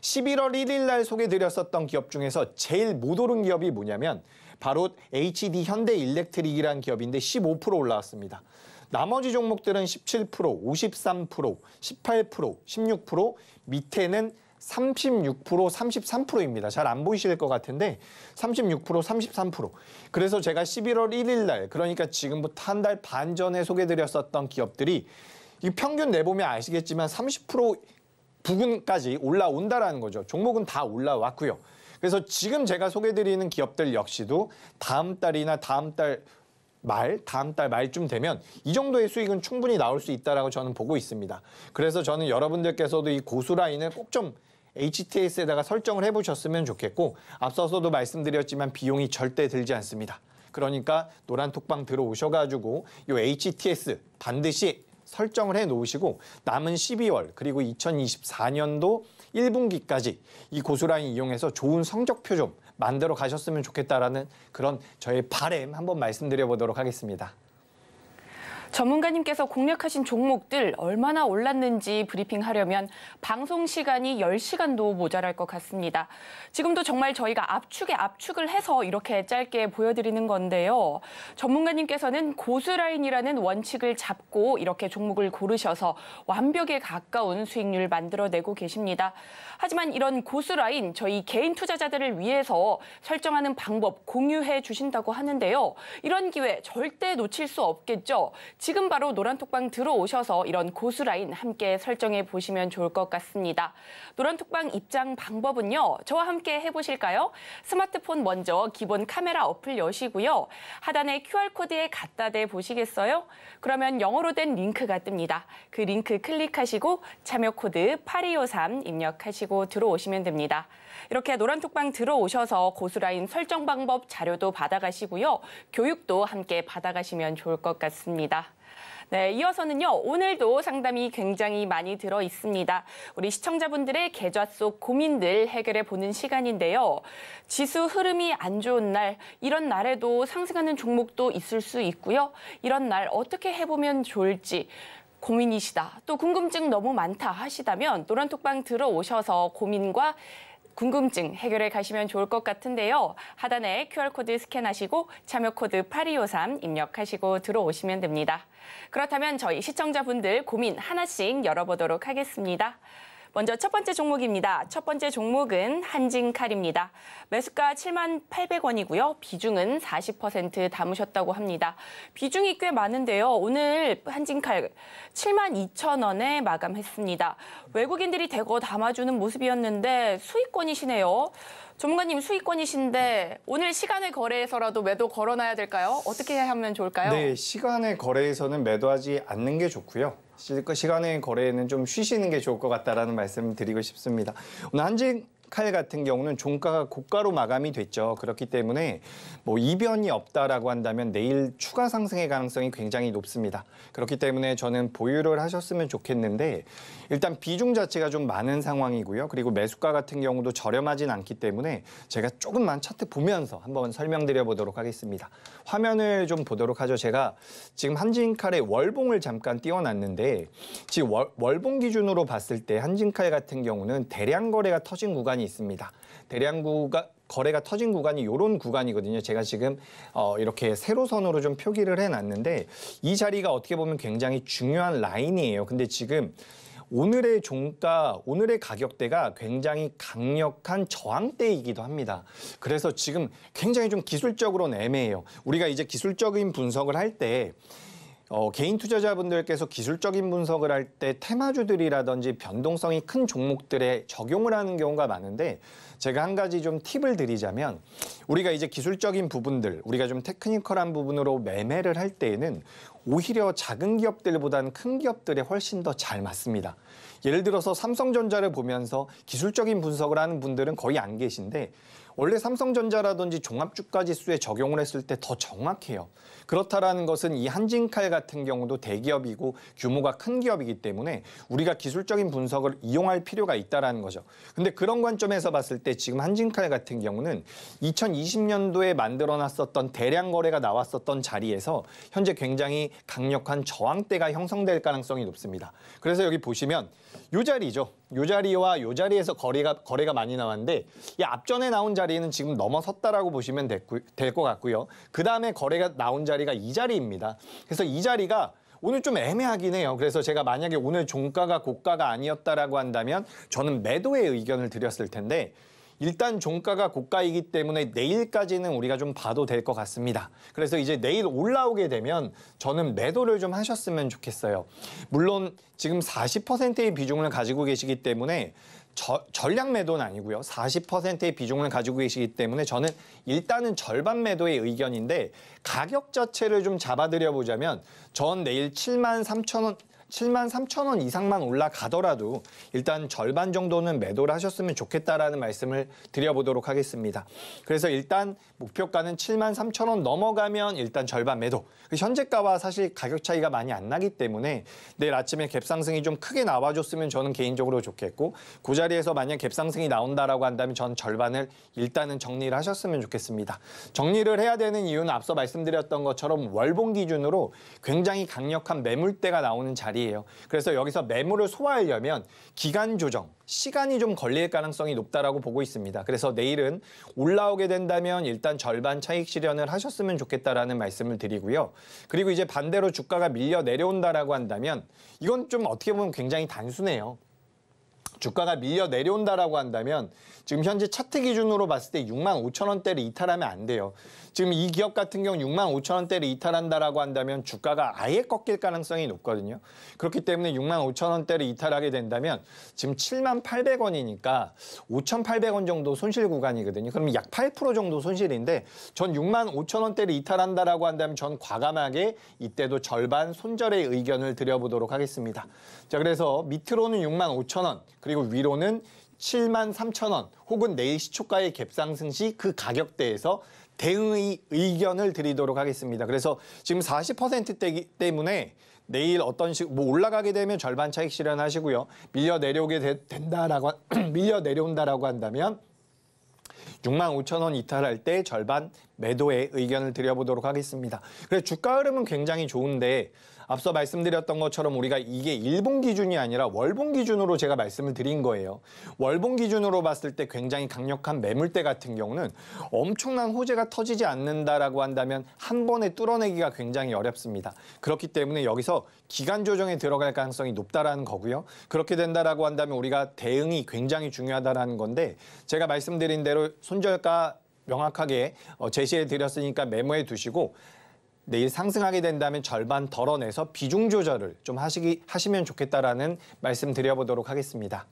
11월 1일 날 소개드렸었던 기업 중에서 제일 못 오른 기업이 뭐냐면 바로 HD 현대 일렉트릭이란 기업인데 15% 올라왔습니다. 나머지 종목들은 17%, 53%, 18%, 16% 밑에는 36%, 33%입니다. 잘 안 보이실 것 같은데 36%, 33%. 그래서 제가 11월 1일 날 그러니까 지금부터 한 달 반 전에 소개드렸었던 기업들이 이 평균 내보면 아시겠지만 30% 부근까지 올라온다라는 거죠. 종목은 다 올라왔고요. 그래서 지금 제가 소개드리는 기업들 역시도 다음 달이나 다음 달 말, 다음 달 말쯤 되면 이 정도의 수익은 충분히 나올 수 있다라고 저는 보고 있습니다. 그래서 저는 여러분들께서도 이 고수 라인을 꼭 좀 HTS에다가 설정을 해보셨으면 좋겠고 앞서서도 말씀드렸지만 비용이 절대 들지 않습니다. 그러니까 노란톡방 들어오셔가지고 이 HTS 반드시 설정을 해 놓으시고 남은 12월 그리고 2024년도 1분기까지 이 고수라인 이용해서 좋은 성적표 좀 만들어 가셨으면 좋겠다라는 그런 저의 바램 한번 말씀드려 보도록 하겠습니다. 전문가님께서 공략하신 종목들 얼마나 올랐는지 브리핑하려면 방송 시간이 10시간도 모자랄 것 같습니다. 지금도 정말 저희가 압축에 압축을 해서 이렇게 짧게 보여드리는 건데요. 전문가님께서는 고수라인이라는 원칙을 잡고 이렇게 종목을 고르셔서 완벽에 가까운 수익률 만들어내고 계십니다. 하지만 이런 고수라인 저희 개인 투자자들을 위해서 설정하는 방법 공유해 주신다고 하는데요. 이런 기회 절대 놓칠 수 없겠죠. 지금 바로 노란톡방 들어오셔서 이런 고수라인 함께 설정해 보시면 좋을 것 같습니다. 노란톡방 입장 방법은요. 저와 함께 해보실까요? 스마트폰 먼저 기본 카메라 어플 여시고요. 하단에 QR코드에 갖다 대 보시겠어요? 그러면 영어로 된 링크가 뜹니다. 그 링크 클릭하시고 참여 코드 8253 입력하시고 들어오시면 됩니다. 이렇게 노란톡방 들어오셔서 고스라인 설정 방법 자료도 받아가시고요. 교육도 함께 받아가시면 좋을 것 같습니다. 네, 이어서는요. 오늘도 상담이 굉장히 많이 들어 있습니다. 우리 시청자분들의 계좌 속 고민들 해결해 보는 시간인데요. 지수 흐름이 안 좋은 날, 이런 날에도 상승하는 종목도 있을 수 있고요. 이런 날 어떻게 해보면 좋을지 고민이시다. 또 궁금증 너무 많다 하시다면 노란톡방 들어오셔서 고민과 궁금증 해결해 가시면 좋을 것 같은데요. 하단에 QR코드 스캔하시고 참여 코드 8253 입력하시고 들어오시면 됩니다. 그렇다면 저희 시청자분들 고민 하나씩 열어보도록 하겠습니다. 먼저 첫 번째 종목입니다. 첫 번째 종목은 한진칼입니다. 매수가 7만 800원이고요. 비중은 40% 담으셨다고 합니다. 비중이 꽤 많은데요. 오늘 한진칼 7만 2천 원에 마감했습니다. 외국인들이 대거 담아주는 모습이었는데 수익권이시네요. 전문가님 수익권이신데 오늘 시간의 거래에서라도 매도 걸어놔야 될까요? 어떻게 하면 좋을까요? 네, 시간의 거래에서는 매도하지 않는 게 좋고요. 그 시간의 거래에는 좀 쉬시는 게 좋을 것같다라 말씀을 드리고 싶습니다. 오늘 한진 칼 같은 경우는 종가가 고가로 마감이 됐죠. 그렇기 때문에 뭐 이변이 없다라고 한다면 내일 추가 상승의 가능성이 굉장히 높습니다. 그렇기 때문에 저는 보유를 하셨으면 좋겠는데 일단 비중 자체가 좀 많은 상황이고요. 그리고 매수가 같은 경우도 저렴하진 않기 때문에 제가 조금만 차트 보면서 한번 설명드려 보도록 하겠습니다. 화면을 좀 보도록 하죠. 제가 지금 한진칼의 월봉을 잠깐 띄워놨는데 지금 월, 월봉 기준으로 봤을 때 한진칼 같은 경우는 대량 거래가 터진 구간 구간이 있습니다. 대량구가 거래가 터진 구간이 이런 구간이거든요. 제가 지금 어, 이렇게 세로선으로 좀 표기를 해놨는데 이 자리가 어떻게 보면 굉장히 중요한 라인이에요. 근데 지금 오늘의 종가, 오늘의 가격대가 굉장히 강력한 저항대이기도 합니다. 그래서 지금 굉장히 좀 기술적으로는 애매해요. 우리가 이제 기술적인 분석을 할때 어, 개인 투자자분들께서 기술적인 분석을 할 때 테마주들이라든지 변동성이 큰 종목들에 적용을 하는 경우가 많은데 제가 한 가지 좀 팁을 드리자면 우리가 이제 기술적인 부분들 우리가 좀 테크니컬한 부분으로 매매를 할 때에는 오히려 작은 기업들보다는 큰 기업들에 훨씬 더 잘 맞습니다. 예를 들어서 삼성전자를 보면서 기술적인 분석을 하는 분들은 거의 안 계신데 원래 삼성전자라든지 종합주가지수에 적용을 했을 때 더 정확해요. 그렇다라는 것은 이 한진칼 같은 경우도 대기업이고 규모가 큰 기업이기 때문에 우리가 기술적인 분석을 이용할 필요가 있다라는 거죠. 근데 그런 관점에서 봤을 때 지금 한진칼 같은 경우는 2020년도에 만들어놨었던 대량 거래가 나왔었던 자리에서 현재 굉장히 강력한 저항대가 형성될 가능성이 높습니다. 그래서 여기 보시면 요 자리죠. 요 자리와 요 자리에서 거리가 거래가 많이 나왔는데 이 앞전에 나온 자리는 지금 넘어섰다라고 보시면 될 것 같고요. 그 다음에 거래가 나온 자리가 이 자리입니다. 그래서 이 자리가 오늘 좀 애매하긴 해요. 그래서 제가 만약에 오늘 종가가 고가가 아니었다라고 한다면 저는 매도의 의견을 드렸을 텐데 일단 종가가 고가이기 때문에 내일까지는 우리가 좀 봐도 될 것 같습니다. 그래서 이제 내일 올라오게 되면 저는 매도를 좀 하셨으면 좋겠어요. 물론 지금 40%의 비중을 가지고 계시기 때문에 저, 전략 매도는 아니고요. 40%의 비중을 가지고 계시기 때문에 저는 일단은 절반 매도의 의견인데 가격 자체를 좀 잡아드려 보자면 전 내일 7만 3천 원 7만 3천 원 이상만 올라가더라도 일단 절반 정도는 매도를 하셨으면 좋겠다라는 말씀을 드려보도록 하겠습니다. 그래서 일단 목표가는 7만 3천 원 넘어가면 일단 절반 매도. 그 현재가와 사실 가격 차이가 많이 안 나기 때문에 내일 아침에 갭상승이 좀 크게 나와줬으면 저는 개인적으로 좋겠고 그 자리에서 만약 갭상승이 나온다라고 한다면 전 절반을 일단은 정리를 하셨으면 좋겠습니다. 정리를 해야 되는 이유는 앞서 말씀드렸던 것처럼 월봉 기준으로 굉장히 강력한 매물대가 나오는 자리 말이에요. 그래서 여기서 매물을 소화하려면 기간 조정, 시간이 좀 걸릴 가능성이 높다라고 보고 있습니다. 그래서 내일은 올라오게 된다면 일단 절반 차익 실현을 하셨으면 좋겠다라는 말씀을 드리고요. 그리고 이제 반대로 주가가 밀려 내려온다라고 한다면 이건 좀 어떻게 보면 굉장히 단순해요. 주가가 밀려 내려온다라고 한다면 지금 현재 차트 기준으로 봤을 때 6만 5천 원대를 이탈하면 안 돼요. 지금 이 기업 같은 경우 6만 5천 원대를 이탈한다라고 한다면 주가가 아예 꺾일 가능성이 높거든요. 그렇기 때문에 6만 5천 원대를 이탈하게 된다면 지금 7만 800원이니까 5,800원 정도 손실 구간이거든요. 그럼약 8% 정도 손실인데 전 6만 5천 원대를 이탈한다라고 한다면 전 과감하게 이때도 절반 손절의 의견을 드려보도록 하겠습니다. 자 그래서 밑으로는 6만 5천 원 그리고 위로는 7만 3천 원 혹은 내일 시초가의 갭상승 시 그 가격대에서 대응의 의견을 드리도록 하겠습니다. 그래서 지금 40%대기 때문에 내일 어떤 식, 뭐 올라가게 되면 절반 차익 실현하시고요. 밀려 내려오게 되, 된다라고, [clears throat] 밀려 내려온다라고 한다면 6만 5천 원 이탈할 때 절반 매도의 의견을 드려보도록 하겠습니다. 그래서 주가 흐름은 굉장히 좋은데 앞서 말씀드렸던 것처럼 우리가 이게 일본 기준이 아니라 월봉 기준으로 제가 말씀을 드린 거예요. 월봉 기준으로 봤을 때 굉장히 강력한 매물대 같은 경우는 엄청난 호재가 터지지 않는다라고 한다면 한 번에 뚫어내기가 굉장히 어렵습니다. 그렇기 때문에 여기서 기간 조정에 들어갈 가능성이 높다라는 거고요. 그렇게 된다라고 한다면 우리가 대응이 굉장히 중요하다라는 건데 제가 말씀드린 대로 손절가 명확하게 어, 제시해 드렸으니까 메모해 두시고 내일 상승하게 된다면 절반 덜어내서 비중 조절을 좀 하시기, 하시면 좋겠다라는 말씀 드려보도록 하겠습니다.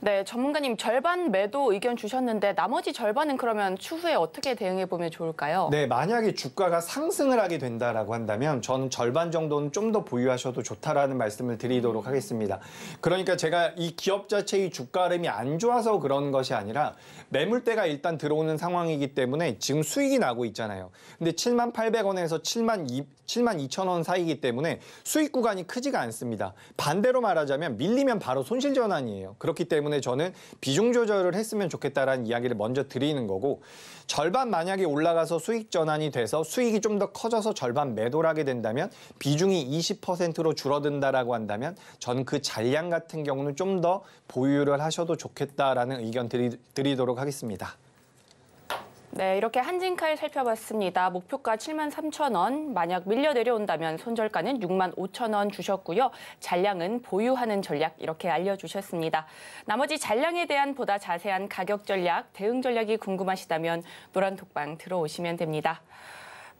네, 전문가님 절반 매도 의견 주셨는데 나머지 절반은 그러면 추후에 어떻게 대응해 보면 좋을까요? 네, 만약에 주가가 상승을 하게 된다라고 한다면 저는 절반 정도는 좀 더 보유하셔도 좋다라는 말씀을 드리도록 음. 하겠습니다. 그러니까 제가 이 기업 자체의 주가 흐름이 안 좋아서 그런 것이 아니라 매물대가 일단 들어오는 상황이기 때문에 지금 수익이 나고 있잖아요. 근데 7만 800원에서 7만 2 7만 2천 원 사이이기 때문에 수익 구간이 크지가 않습니다. 반대로 말하자면 밀리면 바로 손실 전환이에요. 그렇기 때문에 때문에 저는 비중 조절을 했으면 좋겠다라는 이야기를 먼저 드리는 거고 절반 만약에 올라가서 수익 전환이 돼서 수익이 좀 더 커져서 절반 매도를 하게 된다면 비중이 20%로 줄어든다라고 한다면 전 그 잔량 같은 경우는 좀 더 보유를 하셔도 좋겠다라는 의견 드리, 드리도록 하겠습니다. 네, 이렇게 한진칼 살펴봤습니다. 목표가 7만 3천 원, 만약 밀려 내려온다면 손절가는 6만 5천 원 주셨고요. 잔량은 보유하는 전략 이렇게 알려주셨습니다. 나머지 잔량에 대한 보다 자세한 가격 전략, 대응 전략이 궁금하시다면 노란독방 들어오시면 됩니다.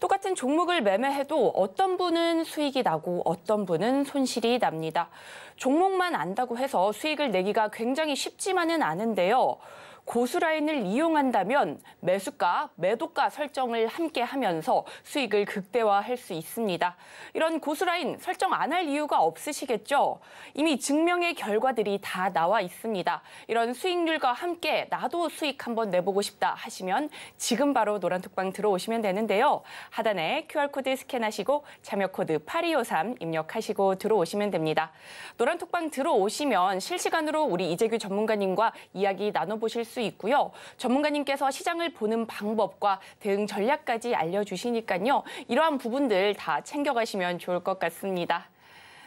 똑같은 종목을 매매해도 어떤 분은 수익이 나고 어떤 분은 손실이 납니다. 종목만 안다고 해서 수익을 내기가 굉장히 쉽지만은 않은데요. 고수 라인을 이용한다면 매수가, 매도가 설정을 함께 하면서 수익을 극대화할 수 있습니다. 이런 고수 라인 설정 안 할 이유가 없으시겠죠? 이미 증명의 결과들이 다 나와 있습니다. 이런 수익률과 함께 나도 수익 한번 내보고 싶다 하시면 지금 바로 노란톡방 들어오시면 되는데요. 하단에 QR코드 스캔하시고 참여 코드 8253 입력하시고 들어오시면 됩니다. 노란톡방 들어오시면 실시간으로 우리 이재규 전문가님과 이야기 나눠보실 수수 있고요. 전문가님께서 시장을 보는 방법과 대응 전략까지 알려주시니까요. 이러한 부분들 다 챙겨가시면 좋을 것 같습니다.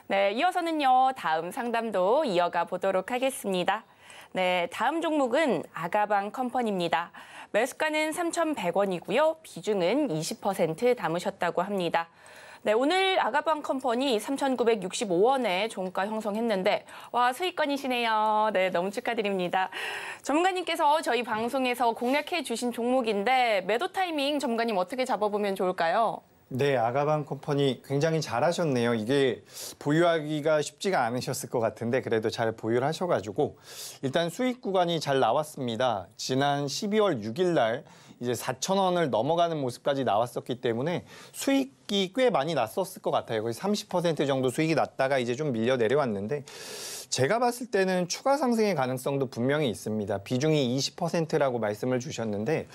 네, 이어서는요. 다음 상담도 이어가 보도록 하겠습니다. 네, 다음 종목은 아가방 컴퍼니입니다. 매수가는 3,100원이고요. 비중은 20% 담으셨다고 합니다. 네, 오늘 아가방 컴퍼니 3,965원에 종가 형성했는데 와 수익권이시네요. 네, 너무 축하드립니다. 전문가님께서 저희 방송에서 공략해 주신 종목인데 매도 타이밍 전문가님 어떻게 잡아보면 좋을까요? 네, 아가방 컴퍼니 굉장히 잘하셨네요. 이게 보유하기가 쉽지가 않으셨을 것 같은데 그래도 잘 보유를 하셔가지고 일단 수익 구간이 잘 나왔습니다. 지난 12월 6일 날 이제 4천 원을 넘어가는 모습까지 나왔었기 때문에 수익 수익이 꽤 많이 났었을 것 같아요. 거의 30% 정도 수익이 났다가 이제 좀 밀려 내려왔는데 제가 봤을 때는 추가 상승의 가능성도 분명히 있습니다. 비중이 20%라고 말씀을 주셨는데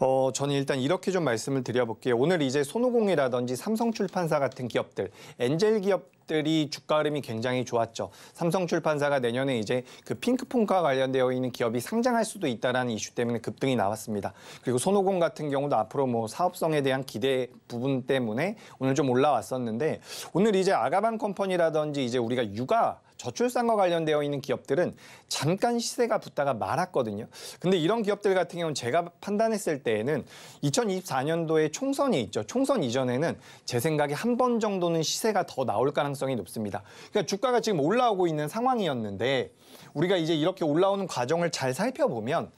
어, 저는 일단 이렇게 좀 말씀을 드려볼게요. 오늘 이제 손오공이라든지 삼성출판사 같은 기업들, 엔젤 기업 들이 주가 흐름이 굉장히 좋았죠. 삼성출판사가 내년에 이제 그 핑크폰과 관련되어 있는 기업이 상장할 수도 있다라는 이슈 때문에 급등이 나왔습니다. 그리고 손오공 같은 경우도 앞으로 뭐 사업성에 대한 기대 부분 때문에 때문에 오늘 좀 올라왔었는데 오늘 이제 아가방 컴퍼니라든지 이제 우리가 육아 저출산과 관련되어 있는 기업들은 잠깐 시세가 붙다가 말았거든요. 근데 이런 기업들 같은 경우는 제가 판단했을 때에는 2024년도에 총선이 있죠. 총선 이전에는 제 생각에 한 번 정도는 시세가 더 나올 가능성이 높습니다. 그러니까 주가가 지금 올라오고 있는 상황이었는데 우리가 이제 이렇게 올라오는 과정을 잘 살펴보면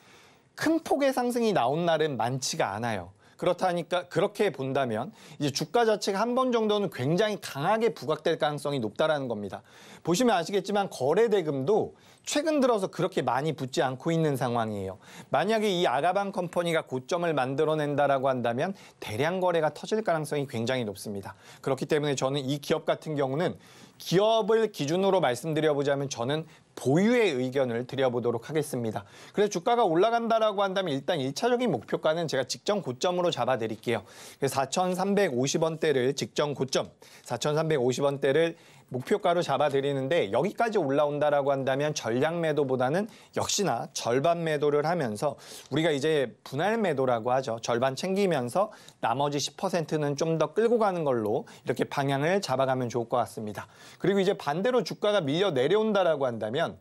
큰 폭의 상승이 나온 날은 많지가 않아요. 그렇다니까 그렇게 본다면 이제 주가 자체가 한 번 정도는 굉장히 강하게 부각될 가능성이 높다라는 겁니다. 보시면 아시겠지만 거래 대금도 최근 들어서 그렇게 많이 붙지 않고 있는 상황이에요. 만약에 이 아가방 컴퍼니가 고점을 만들어낸다라고 한다면 대량 거래가 터질 가능성이 굉장히 높습니다. 그렇기 때문에 저는 이 기업 같은 경우는 기업을 기준으로 말씀드려보자면 저는 보유의 의견을 드려보도록 하겠습니다. 그래서 주가가 올라간다라고 한다면 일단 1차적인 목표가는 제가 직전 고점으로 잡아드릴게요. 4,350원대를 그 직전 고점, 4,350원대를 목표가로 잡아드리는데 여기까지 올라온다라고 한다면 전량 매도보다는 역시나 절반 매도를 하면서 우리가 이제 분할 매도라고 하죠. 절반 챙기면서 나머지 10%는 좀 더 끌고 가는 걸로 이렇게 방향을 잡아가면 좋을 것 같습니다. 그리고 이제 반대로 주가가 밀려 내려온다라고 한다면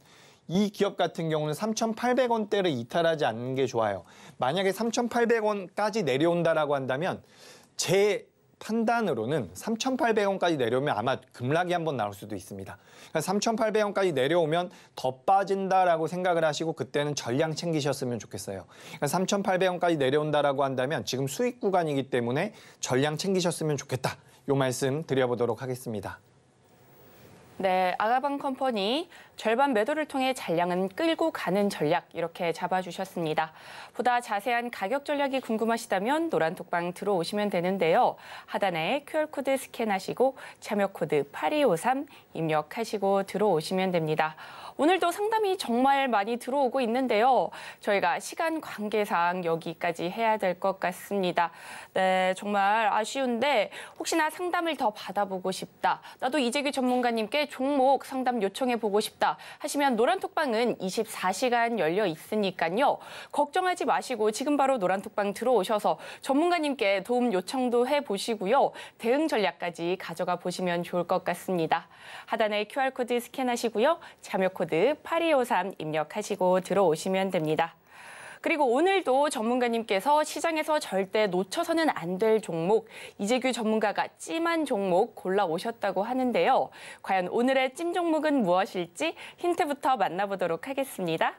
이 기업 같은 경우는 3,800원대를 이탈하지 않는 게 좋아요. 만약에 3,800원까지 내려온다라고 한다면 제 판단으로는 3,800원까지 내려오면 아마 급락이 한번 나올 수도 있습니다. 3,800원까지 그러니까 내려오면 더 빠진다라고 생각을 하시고 그때는 전량 챙기셨으면 좋겠어요. 3,800원까지 그러니까 내려온다라고 한다면 지금 수익 구간이기 때문에 전량 챙기셨으면 좋겠다. 요 말씀 드려보도록 하겠습니다. 네, 아가방 컴퍼니 절반 매도를 통해 잔량은 끌고 가는 전략 이렇게 잡아주셨습니다. 보다 자세한 가격 전략이 궁금하시다면 노란톡방 들어오시면 되는데요. 하단에 QR코드 스캔하시고 참여코드 8253 입력하시고 들어오시면 됩니다. 오늘도 상담이 정말 많이 들어오고 있는데요. 저희가 시간 관계상 여기까지 해야 될 것 같습니다. 네, 정말 아쉬운데 혹시나 상담을 더 받아보고 싶다. 나도 이재규 전문가님께 종목 상담 요청해보고 싶다. 있다 하시면 노란톡방은 24시간 열려 있으니까요. 걱정하지 마시고 지금 바로 노란톡방 들어오셔서 전문가님께 도움 요청도 해보시고요. 대응 전략까지 가져가 보시면 좋을 것 같습니다. 하단에 QR코드 스캔하시고요. 참여 코드 8253 입력하시고 들어오시면 됩니다. 그리고 오늘도 전문가님께서 시장에서 절대 놓쳐서는 안 될 종목, 이재규 전문가가 찜한 종목 골라오셨다고 하는데요. 과연 오늘의 찜 종목은 무엇일지 힌트부터 만나보도록 하겠습니다.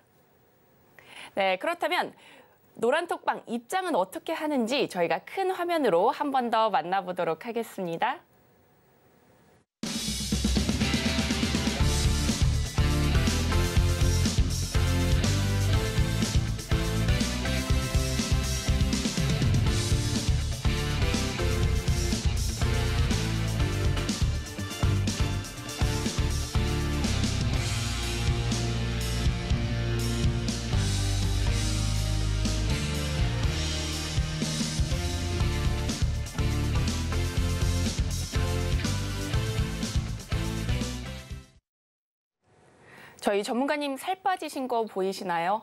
네, 그렇다면 노란톡방 입장은 어떻게 하는지 저희가 큰 화면으로 한 번 더 만나보도록 하겠습니다. 저희 전문가님 살 빠지신 거 보이시나요?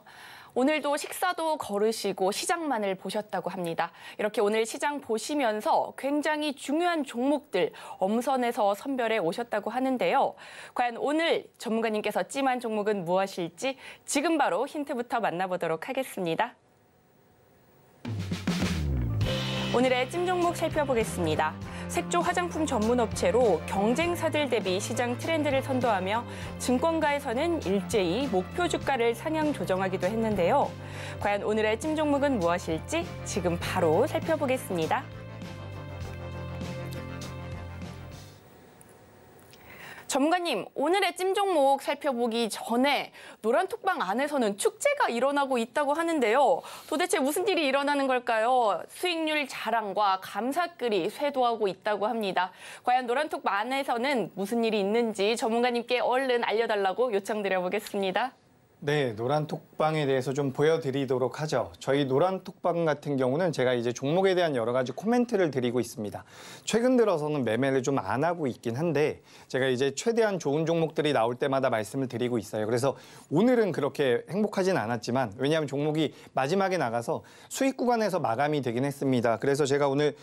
오늘도 식사도 걸으시고 시장만을 보셨다고 합니다. 이렇게 오늘 시장 보시면서 굉장히 중요한 종목들 엄선해서 선별해 오셨다고 하는데요. 과연 오늘 전문가님께서 찜한 종목은 무엇일지 지금 바로 힌트부터 만나보도록 하겠습니다. 오늘의 찜 종목 살펴보겠습니다. 색조 화장품 전문 업체로 경쟁사들 대비 시장 트렌드를 선도하며 증권가에서는 일제히 목표 주가를 상향 조정하기도 했는데요. 과연 오늘의 찜 종목은 무엇일지 지금 바로 살펴보겠습니다. 전문가님, 오늘의 찜종목 살펴보기 전에 노란 톡방 안에서는 축제가 일어나고 있다고 하는데요. 도대체 무슨 일이 일어나는 걸까요? 수익률 자랑과 감사글이 쇄도하고 있다고 합니다. 과연 노란 톡방 안에서는 무슨 일이 있는지 전문가님께 얼른 알려달라고 요청드려보겠습니다. 네, 노란 톡방에 대해서 좀 보여드리도록 하죠. 저희 노란 톡방 같은 경우는 제가 이제 종목에 대한 여러 가지 코멘트를 드리고 있습니다. 최근 들어서는 매매를 좀 안 하고 있긴 한데 제가 이제 최대한 좋은 종목들이 나올 때마다 말씀을 드리고 있어요. 그래서 오늘은 그렇게 행복하진 않았지만 왜냐하면 종목이 마지막에 나가서 수익 구간에서 마감이 되긴 했습니다. 그래서 제가 오늘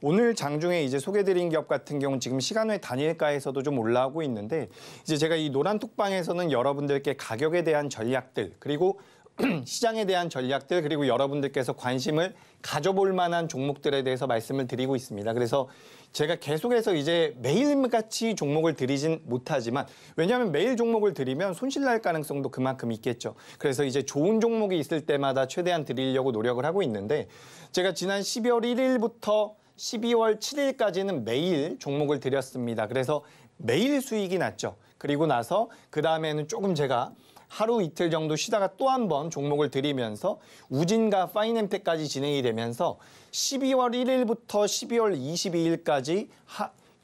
오늘 장중에 이제 소개드린 기업 같은 경우는 지금 시간 외 단일가에서도 좀 올라오고 있는데 이제 제가 이 노란 톡방에서는 여러분들께 가격에 대한 전략들 그리고 [clears throat] 시장에 대한 전략들 그리고 여러분들께서 관심을 가져볼 만한 종목들에 대해서 말씀을 드리고 있습니다. 그래서 제가 계속해서 이제 매일같이 종목을 드리진 못하지만 왜냐하면 매일 종목을 드리면 손실 날 가능성도 그만큼 있겠죠. 그래서 이제 좋은 종목이 있을 때마다 최대한 드리려고 노력을 하고 있는데 제가 지난 12월 1일부터 12월 7일까지는 매일 종목을 드렸습니다. 그래서 매일 수익이 났죠. 그리고 나서 그 다음에는 조금 제가 하루 이틀 정도 쉬다가 또 한 번 종목을 드리면서 우진과 파이낸테까지 진행이 되면서 12월 1일부터 12월 22일까지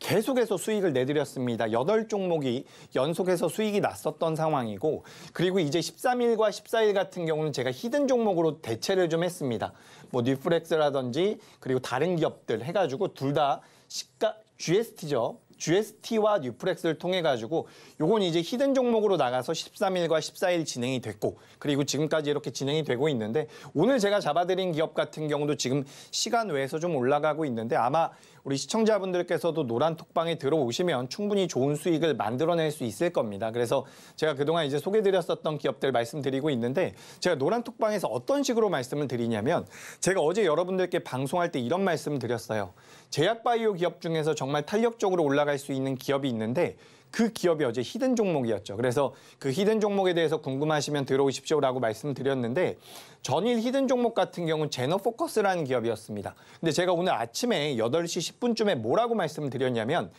계속해서 수익을 내드렸습니다. 8 종목이 연속해서 수익이 났었던 상황이고 그리고 이제 13일과 14일 같은 경우는 제가 히든 종목으로 대체를 좀 했습니다. 뭐뉴프렉스라든지 그리고 다른 기업들 해가지고 둘 다 시가 GST죠. GST와 뉴프렉스를 통해 가지고 요건 이제 히든 종목으로 나가서 13일과 14일 진행이 됐고 그리고 지금까지 이렇게 진행이 되고 있는데 오늘 제가 잡아드린 기업 같은 경우도 지금 시간 외에서 좀 올라가고 있는데 아마 우리 시청자분들께서도 노란 톡방에 들어오시면 충분히 좋은 수익을 만들어낼 수 있을 겁니다. 그래서 제가 그동안 이제 소개드렸었던 기업들 말씀드리고 있는데 제가 노란 톡방에서 어떤 식으로 말씀을 드리냐면 제가 어제 여러분들께 방송할 때 이런 말씀을 드렸어요. 제약바이오 기업 중에서 정말 탄력적으로 올라갈 나아갈 수 있는 기업이 있는데 그 기업이 어제 히든 종목이었죠. 그래서 그 히든 종목에 대해서 궁금하시면 들어오십시오라고 말씀드렸는데 전일 히든 종목 같은 경우는 제너포커스라는 기업이었습니다. 근데 제가 오늘 아침에 8시 10분쯤에 뭐라고 말씀드렸냐면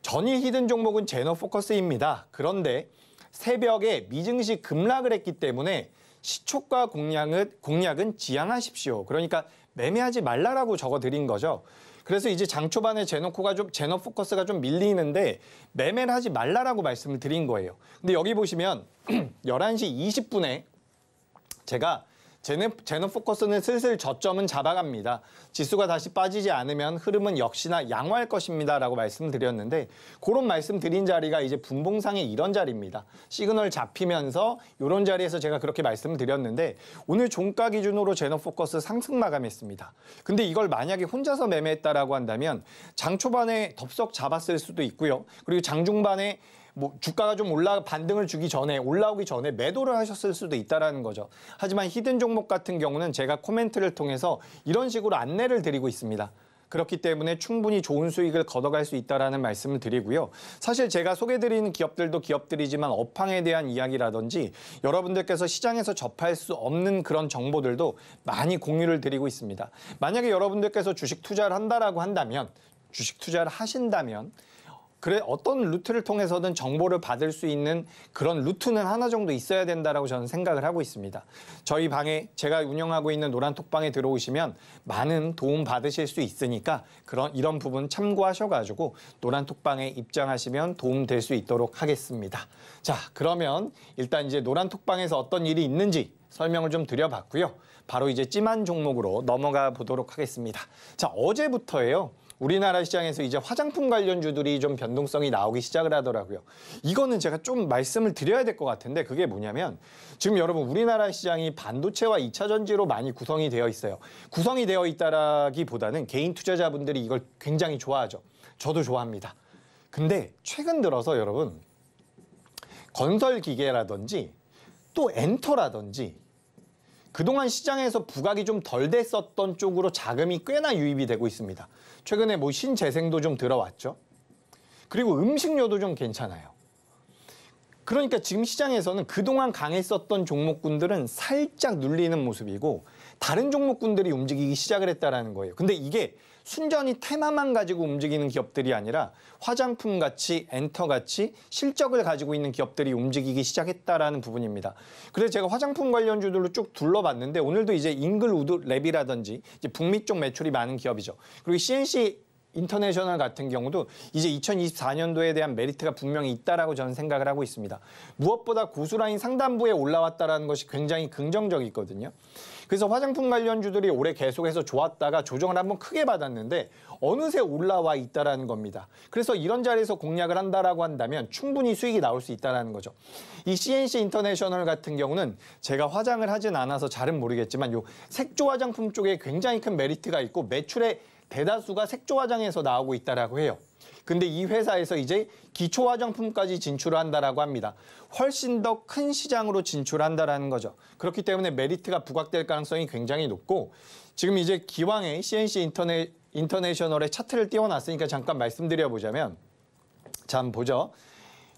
전일 히든 종목은 제너포커스입니다. 그런데 새벽에 미증시 급락을 했기 때문에 시초과 공략은, 공략은 지양하십시오. 그러니까 매매하지 말라라고 적어드린 거죠. 그래서 이제 장 초반에 제너코가 좀 제너 포커스가 좀 밀리는데 매매를 하지 말라라고 말씀을 드린 거예요. 근데 여기 보시면 11시 [clears throat] 20분에 제가 제너, 제너 포커스는 슬슬 저점은 잡아갑니다. 지수가 다시 빠지지 않으면 흐름은 역시나 양호할 것입니다. 라고 말씀드렸는데 그런 말씀드린 자리가 이제 분봉상의 이런 자리입니다. 시그널 잡히면서 이런 자리에서 제가 그렇게 말씀드렸는데 오늘 종가 기준으로 제너 포커스 상승 마감했습니다. 근데 이걸 만약에 혼자서 매매했다라고 한다면 장 초반에 덥석 잡았을 수도 있고요. 그리고 장 중반에 뭐 주가가 좀 올라 반등을 주기 전에 올라오기 전에 매도를 하셨을 수도 있다라는 거죠. 하지만 히든 종목 같은 경우는 제가 코멘트를 통해서 이런 식으로 안내를 드리고 있습니다. 그렇기 때문에 충분히 좋은 수익을 걷어갈 수 있다라는 말씀을 드리고요. 사실 제가 소개드리는 기업들도 기업들이지만 업황에 대한 이야기라든지 여러분들께서 시장에서 접할 수 없는 그런 정보들도 많이 공유를 드리고 있습니다. 만약에 여러분들께서 주식 투자를 한다라고 한다면 주식 투자를 하신다면 그래 어떤 루트를 통해서든 정보를 받을 수 있는 그런 루트는 하나 정도 있어야 된다라고 저는 생각을 하고 있습니다. 저희 방에 제가 운영하고 있는 노란 톡방에 들어오시면 많은 도움 받으실 수 있으니까 그런 이런 부분 참고하셔가지고 노란 톡방에 입장하시면 도움 될 수 있도록 하겠습니다. 자 그러면 일단 이제 노란 톡방에서 어떤 일이 있는지 설명을 좀 드려봤고요. 바로 이제 찜한 종목으로 넘어가 보도록 하겠습니다. 자 어제부터예요. 우리나라 시장에서 이제 화장품 관련주들이 좀 변동성이 나오기 시작을 하더라고요. 이거는 제가 좀 말씀을 드려야 될 것 같은데 그게 뭐냐면 지금 여러분 우리나라 시장이 반도체와 2차 전지로 많이 구성이 되어 있어요. 구성이 되어 있다라기보다는 개인 투자자분들이 이걸 굉장히 좋아하죠. 저도 좋아합니다. 근데 최근 들어서 여러분 건설 기계라든지 또 엔터라든지 그동안 시장에서 부각이 좀 덜 됐었던 쪽으로 자금이 꽤나 유입이 되고 있습니다. 최근에 뭐 신재생도 좀 들어왔죠. 그리고 음식료도 좀 괜찮아요. 그러니까 지금 시장에서는 그동안 강했었던 종목군들은 살짝 눌리는 모습이고 다른 종목군들이 움직이기 시작을 했다라는 거예요. 근데 이게 순전히 테마만 가지고 움직이는 기업들이 아니라 화장품 같이 엔터 같이 실적을 가지고 있는 기업들이 움직이기 시작했다라는 부분입니다. 그래서 제가 화장품 관련주들로 쭉 둘러봤는데 오늘도 이제 잉글 우드 랩이라든지 이제 북미 쪽 매출이 많은 기업이죠. 그리고 CNC 인터내셔널 같은 경우도 이제 2024년도에 대한 메리트가 분명히 있다라고 저는 생각을 하고 있습니다. 무엇보다 고수라인 상단부에 올라왔다라는 것이 굉장히 긍정적이거든요. 그래서 화장품 관련주들이 올해 계속해서 좋았다가 조정을 한번 크게 받았는데 어느새 올라와 있다라는 겁니다. 그래서 이런 자리에서 공략을 한다라고 한다면 충분히 수익이 나올 수 있다라는 거죠. 이 CNC 인터내셔널 같은 경우는 제가 화장을 하진 않아서 잘은 모르겠지만 요 색조 화장품 쪽에 굉장히 큰 메리트가 있고 매출에 대다수가 색조 화장에서 나오고 있다라고 해요. 근데 이 회사에서 이제 기초 화장품까지 진출한다라고 합니다. 훨씬 더 큰 시장으로 진출한다라는 거죠. 그렇기 때문에 메리트가 부각될 가능성이 굉장히 높고 지금 이제 기왕에 CNC 인터넷 인터내셔널의 차트를 띄워놨으니까 잠깐 말씀드려보자면 잠 보죠.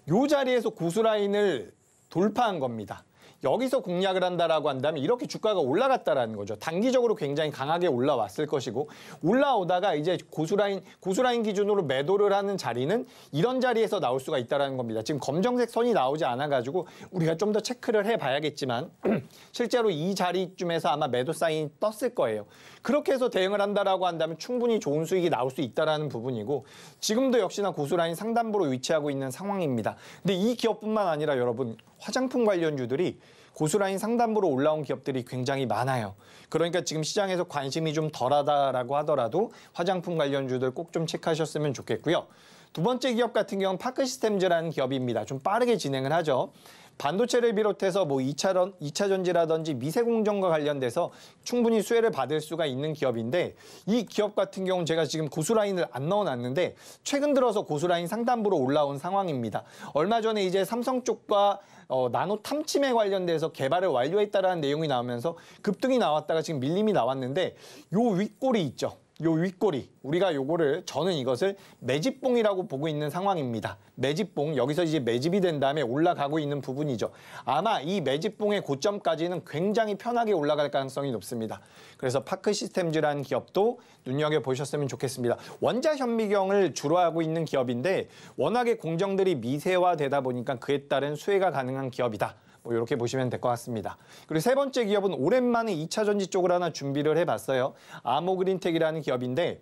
요 자리에서 고수 라인을 돌파한 겁니다. 여기서 공략을 한다라고 한다면 이렇게 주가가 올라갔다라는 거죠. 단기적으로 굉장히 강하게 올라왔을 것이고 올라오다가 이제 고수라인 고수라인 기준으로 매도를 하는 자리는 이런 자리에서 나올 수가 있다라는 겁니다. 지금 검정색 선이 나오지 않아 가지고 우리가 좀 더 체크를 해 봐야겠지만 [clears throat] 실제로 이 자리쯤에서 아마 매도 사인이 떴을 거예요. 그렇게 해서 대응을 한다라고 한다면 충분히 좋은 수익이 나올 수 있다라는 부분이고 지금도 역시나 고수라인 상단부로 위치하고 있는 상황입니다. 근데 이 기업뿐만 아니라 여러분 화장품 관련주들이 고수라인 상담부로 올라온 기업들이 굉장히 많아요. 그러니까 지금 시장에서 관심이 좀 덜하다라고 하더라도 화장품 관련주들 꼭 좀 체크하셨으면 좋겠고요. 두 번째 기업 같은 경우는 파크시스템즈라는 기업입니다. 좀 빠르게 진행을 하죠. 반도체를 비롯해서 뭐 2차, 2차 전지라든지 미세공정과 관련돼서 충분히 수혜를 받을 수가 있는 기업인데 이 기업 같은 경우는 제가 지금 고수라인을 안 넣어놨는데 최근 들어서 고수라인 상단부로 올라온 상황입니다. 얼마 전에 이제 삼성 쪽과 어, 나노 탐침에 관련돼서 개발을 완료했다라는 내용이 나오면서 급등이 나왔다가 지금 밀림이 나왔는데 요 윗골이 있죠. 요 윗꼬리 우리가 요거를 저는 이것을 매집봉이라고 보고 있는 상황입니다. 매집봉 여기서 이제 매집이 된 다음에 올라가고 있는 부분이죠. 아마 이 매집봉의 고점까지는 굉장히 편하게 올라갈 가능성이 높습니다. 그래서 파크 시스템즈라는 기업도 눈여겨 보셨으면 좋겠습니다. 원자 현미경을 주로 하고 있는 기업인데 워낙에 공정들이 미세화되다 보니까 그에 따른 수혜가 가능한 기업이다. 뭐 이렇게 보시면 될 것 같습니다. 그리고 세 번째 기업은 오랜만에 2차 전지 쪽을 하나 준비를 해봤어요. 아모그린텍이라는 기업인데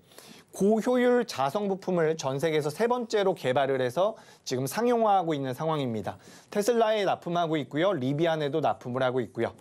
고효율 자성 부품을 전 세계에서 세 번째로 개발을 해서 지금 상용화하고 있는 상황입니다. 테슬라에 납품하고 있고요. 리비안에도 납품을 하고 있고요.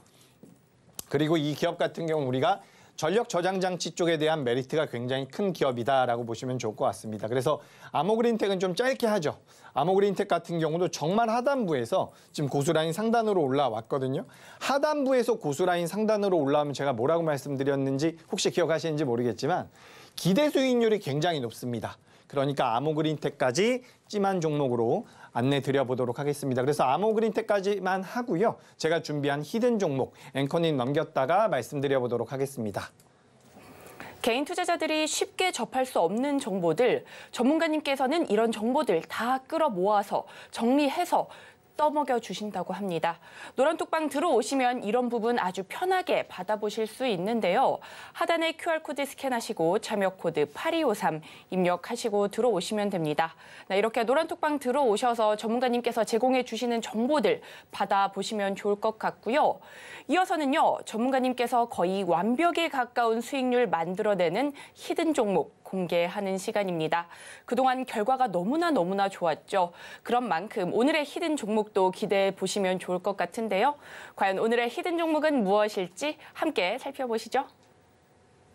그리고 이 기업 같은 경우 우리가 전력 저장 장치 쪽에 대한 메리트가 굉장히 큰 기업이다라고 보시면 좋을 것 같습니다. 그래서 아모그린텍은 좀 짧게 하죠. 아모그린텍 같은 경우도 정말 하단부에서 지금 고수라인 상단으로 올라왔거든요. 하단부에서 고수라인 상단으로 올라오면 제가 뭐라고 말씀드렸는지 혹시 기억하시는지 모르겠지만 기대 수익률이 굉장히 높습니다. 그러니까 아모그린텍까지 찜한 종목으로 안내 드려보도록 하겠습니다. 그래서 암호그린테까지만 하고요. 제가 준비한 히든 종목 앵커님 넘겼다가 말씀드려보도록 하겠습니다. 개인 투자자들이 쉽게 접할 수 없는 정보들, 전문가님께서는 이런 정보들 다 끌어 모아서 정리해서 떠먹여 주신다고 합니다. 노란뚝방 들어오시면 이런 부분 아주 편하게 받아보실 수 있는데요. 하단에 QR코드 스캔하시고 참여코드 8253 입력하시고 들어오시면 됩니다. 네, 이렇게 노란뚝방 들어오셔서 전문가님께서 제공해 주시는 정보들 받아보시면 좋을 것 같고요. 이어서는요. 전문가님께서 거의 완벽에 가까운 수익률 만들어내는 히든 종목 공개하는 시간입니다. 그동안 결과가 너무나 너무나 좋았죠. 그런 만큼 오늘의 히든 종목도 기대해 보시면 좋을 것 같은데요. 과연 오늘의 히든 종목은 무엇일지 함께 살펴보시죠.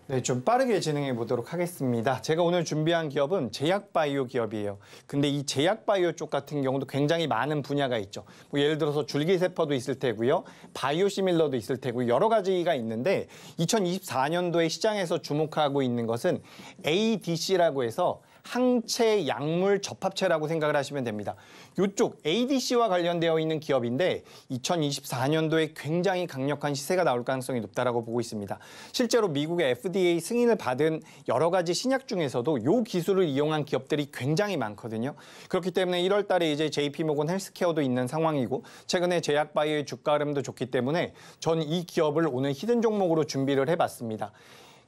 네, 좀 빠르게 진행해 보도록 하겠습니다. 제가 오늘 준비한 기업은 제약바이오 기업이에요. 근데 이 제약바이오 쪽 같은 경우도 굉장히 많은 분야가 있죠. 뭐 예를 들어서 줄기세포도 있을 테고요. 바이오시밀러도 있을 테고 여러 가지가 있는데 2024년도에 시장에서 주목하고 있는 것은 ADC라고 해서 항체 약물 접합체라고 생각을 하시면 됩니다. 이쪽 ADC와 관련되어 있는 기업인데 2024년도에 굉장히 강력한 시세가 나올 가능성이 높다라고 보고 있습니다. 실제로 미국의 FDA 승인을 받은 여러 가지 신약 중에서도 이 기술을 이용한 기업들이 굉장히 많거든요. 그렇기 때문에 1월 달에 이제 JP모건 헬스케어도 있는 상황이고 최근에 제약바이오의 주가 흐름도 좋기 때문에 전 이 기업을 오늘 히든 종목으로 준비를 해봤습니다.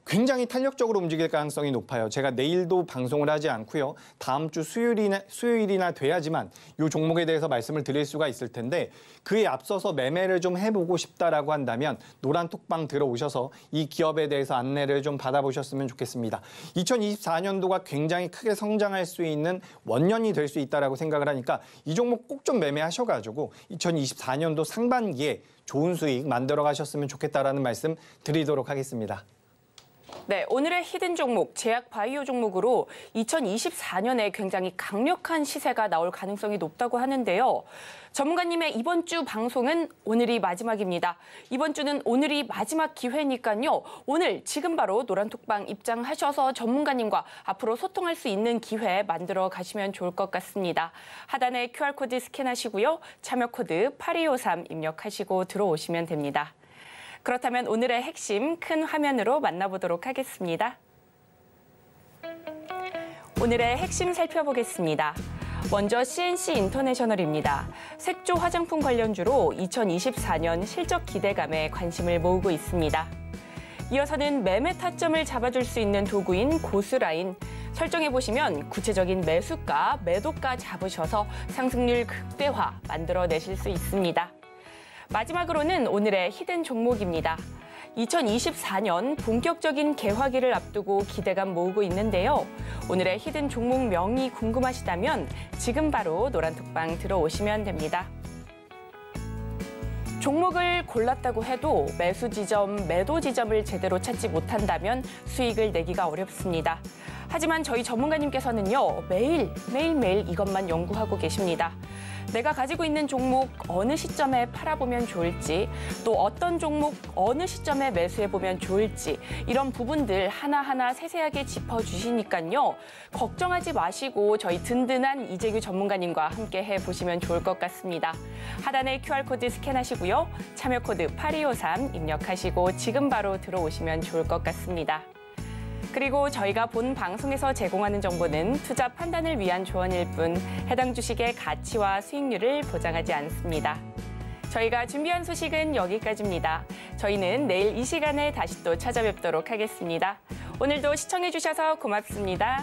굉장히 탄력적으로 움직일 가능성이 높아요. 제가 내일도 방송을 하지 않고요. 다음 주 수요일이나, 수요일이나 돼야지만 이 종목에 대해서 말씀을 드릴 수가 있을 텐데 그에 앞서서 매매를 좀 해보고 싶다라고 한다면 노란톡방 들어오셔서 이 기업에 대해서 안내를 좀 받아보셨으면 좋겠습니다. 2024년도가 굉장히 크게 성장할 수 있는 원년이 될 수 있다라고 생각을 하니까 이 종목 꼭 좀 매매하셔가지고 2024년도 상반기에 좋은 수익 만들어 가셨으면 좋겠다라는 말씀 드리도록 하겠습니다. 네, 오늘의 히든 종목 제약 바이오 종목으로 2024년에 굉장히 강력한 시세가 나올 가능성이 높다고 하는데요. 전문가님의 이번 주 방송은 오늘이 마지막입니다. 이번 주는 오늘이 마지막 기회니까요. 오늘 지금 바로 노란톡방 입장하셔서 전문가님과 앞으로 소통할 수 있는 기회 만들어 가시면 좋을 것 같습니다. 하단에 QR코드 스캔하시고요. 참여 코드 8253 입력하시고 들어오시면 됩니다. 그렇다면 오늘의 핵심 큰 화면으로 만나보도록 하겠습니다. 오늘의 핵심 살펴보겠습니다. 먼저 CNC 인터내셔널입니다. 색조 화장품 관련주로 2024년 실적 기대감에 관심을 모으고 있습니다. 이어서는 매매 타점을 잡아줄 수 있는 도구인 고수라인. 설정해보시면 구체적인 매수가, 매도가 잡으셔서 상승률 극대화 만들어내실 수 있습니다. 마지막으로는 오늘의 히든 종목입니다. 2024년 본격적인 개화기를 앞두고 기대감 모으고 있는데요. 오늘의 히든 종목 명이 궁금하시다면 지금 바로 노란톡방 들어오시면 됩니다. 종목을 골랐다고 해도 매수 지점, 매도 지점을 제대로 찾지 못한다면 수익을 내기가 어렵습니다. 하지만 저희 전문가님께서는요, 매일, 매일매일 이것만 연구하고 계십니다. 내가 가지고 있는 종목 어느 시점에 팔아보면 좋을지, 또 어떤 종목 어느 시점에 매수해보면 좋을지, 이런 부분들 하나하나 세세하게 짚어주시니까요. 걱정하지 마시고 저희 든든한 이재규 전문가님과 함께 해보시면 좋을 것 같습니다. 하단에 QR코드 스캔하시고요. 참여코드 8253 입력하시고 지금 바로 들어오시면 좋을 것 같습니다. 그리고 저희가 본 방송에서 제공하는 정보는 투자 판단을 위한 조언일 뿐 해당 주식의 가치와 수익률을 보장하지 않습니다. 저희가 준비한 소식은 여기까지입니다. 저희는 내일 이 시간에 다시 또 찾아뵙도록 하겠습니다. 오늘도 시청해주셔서 고맙습니다.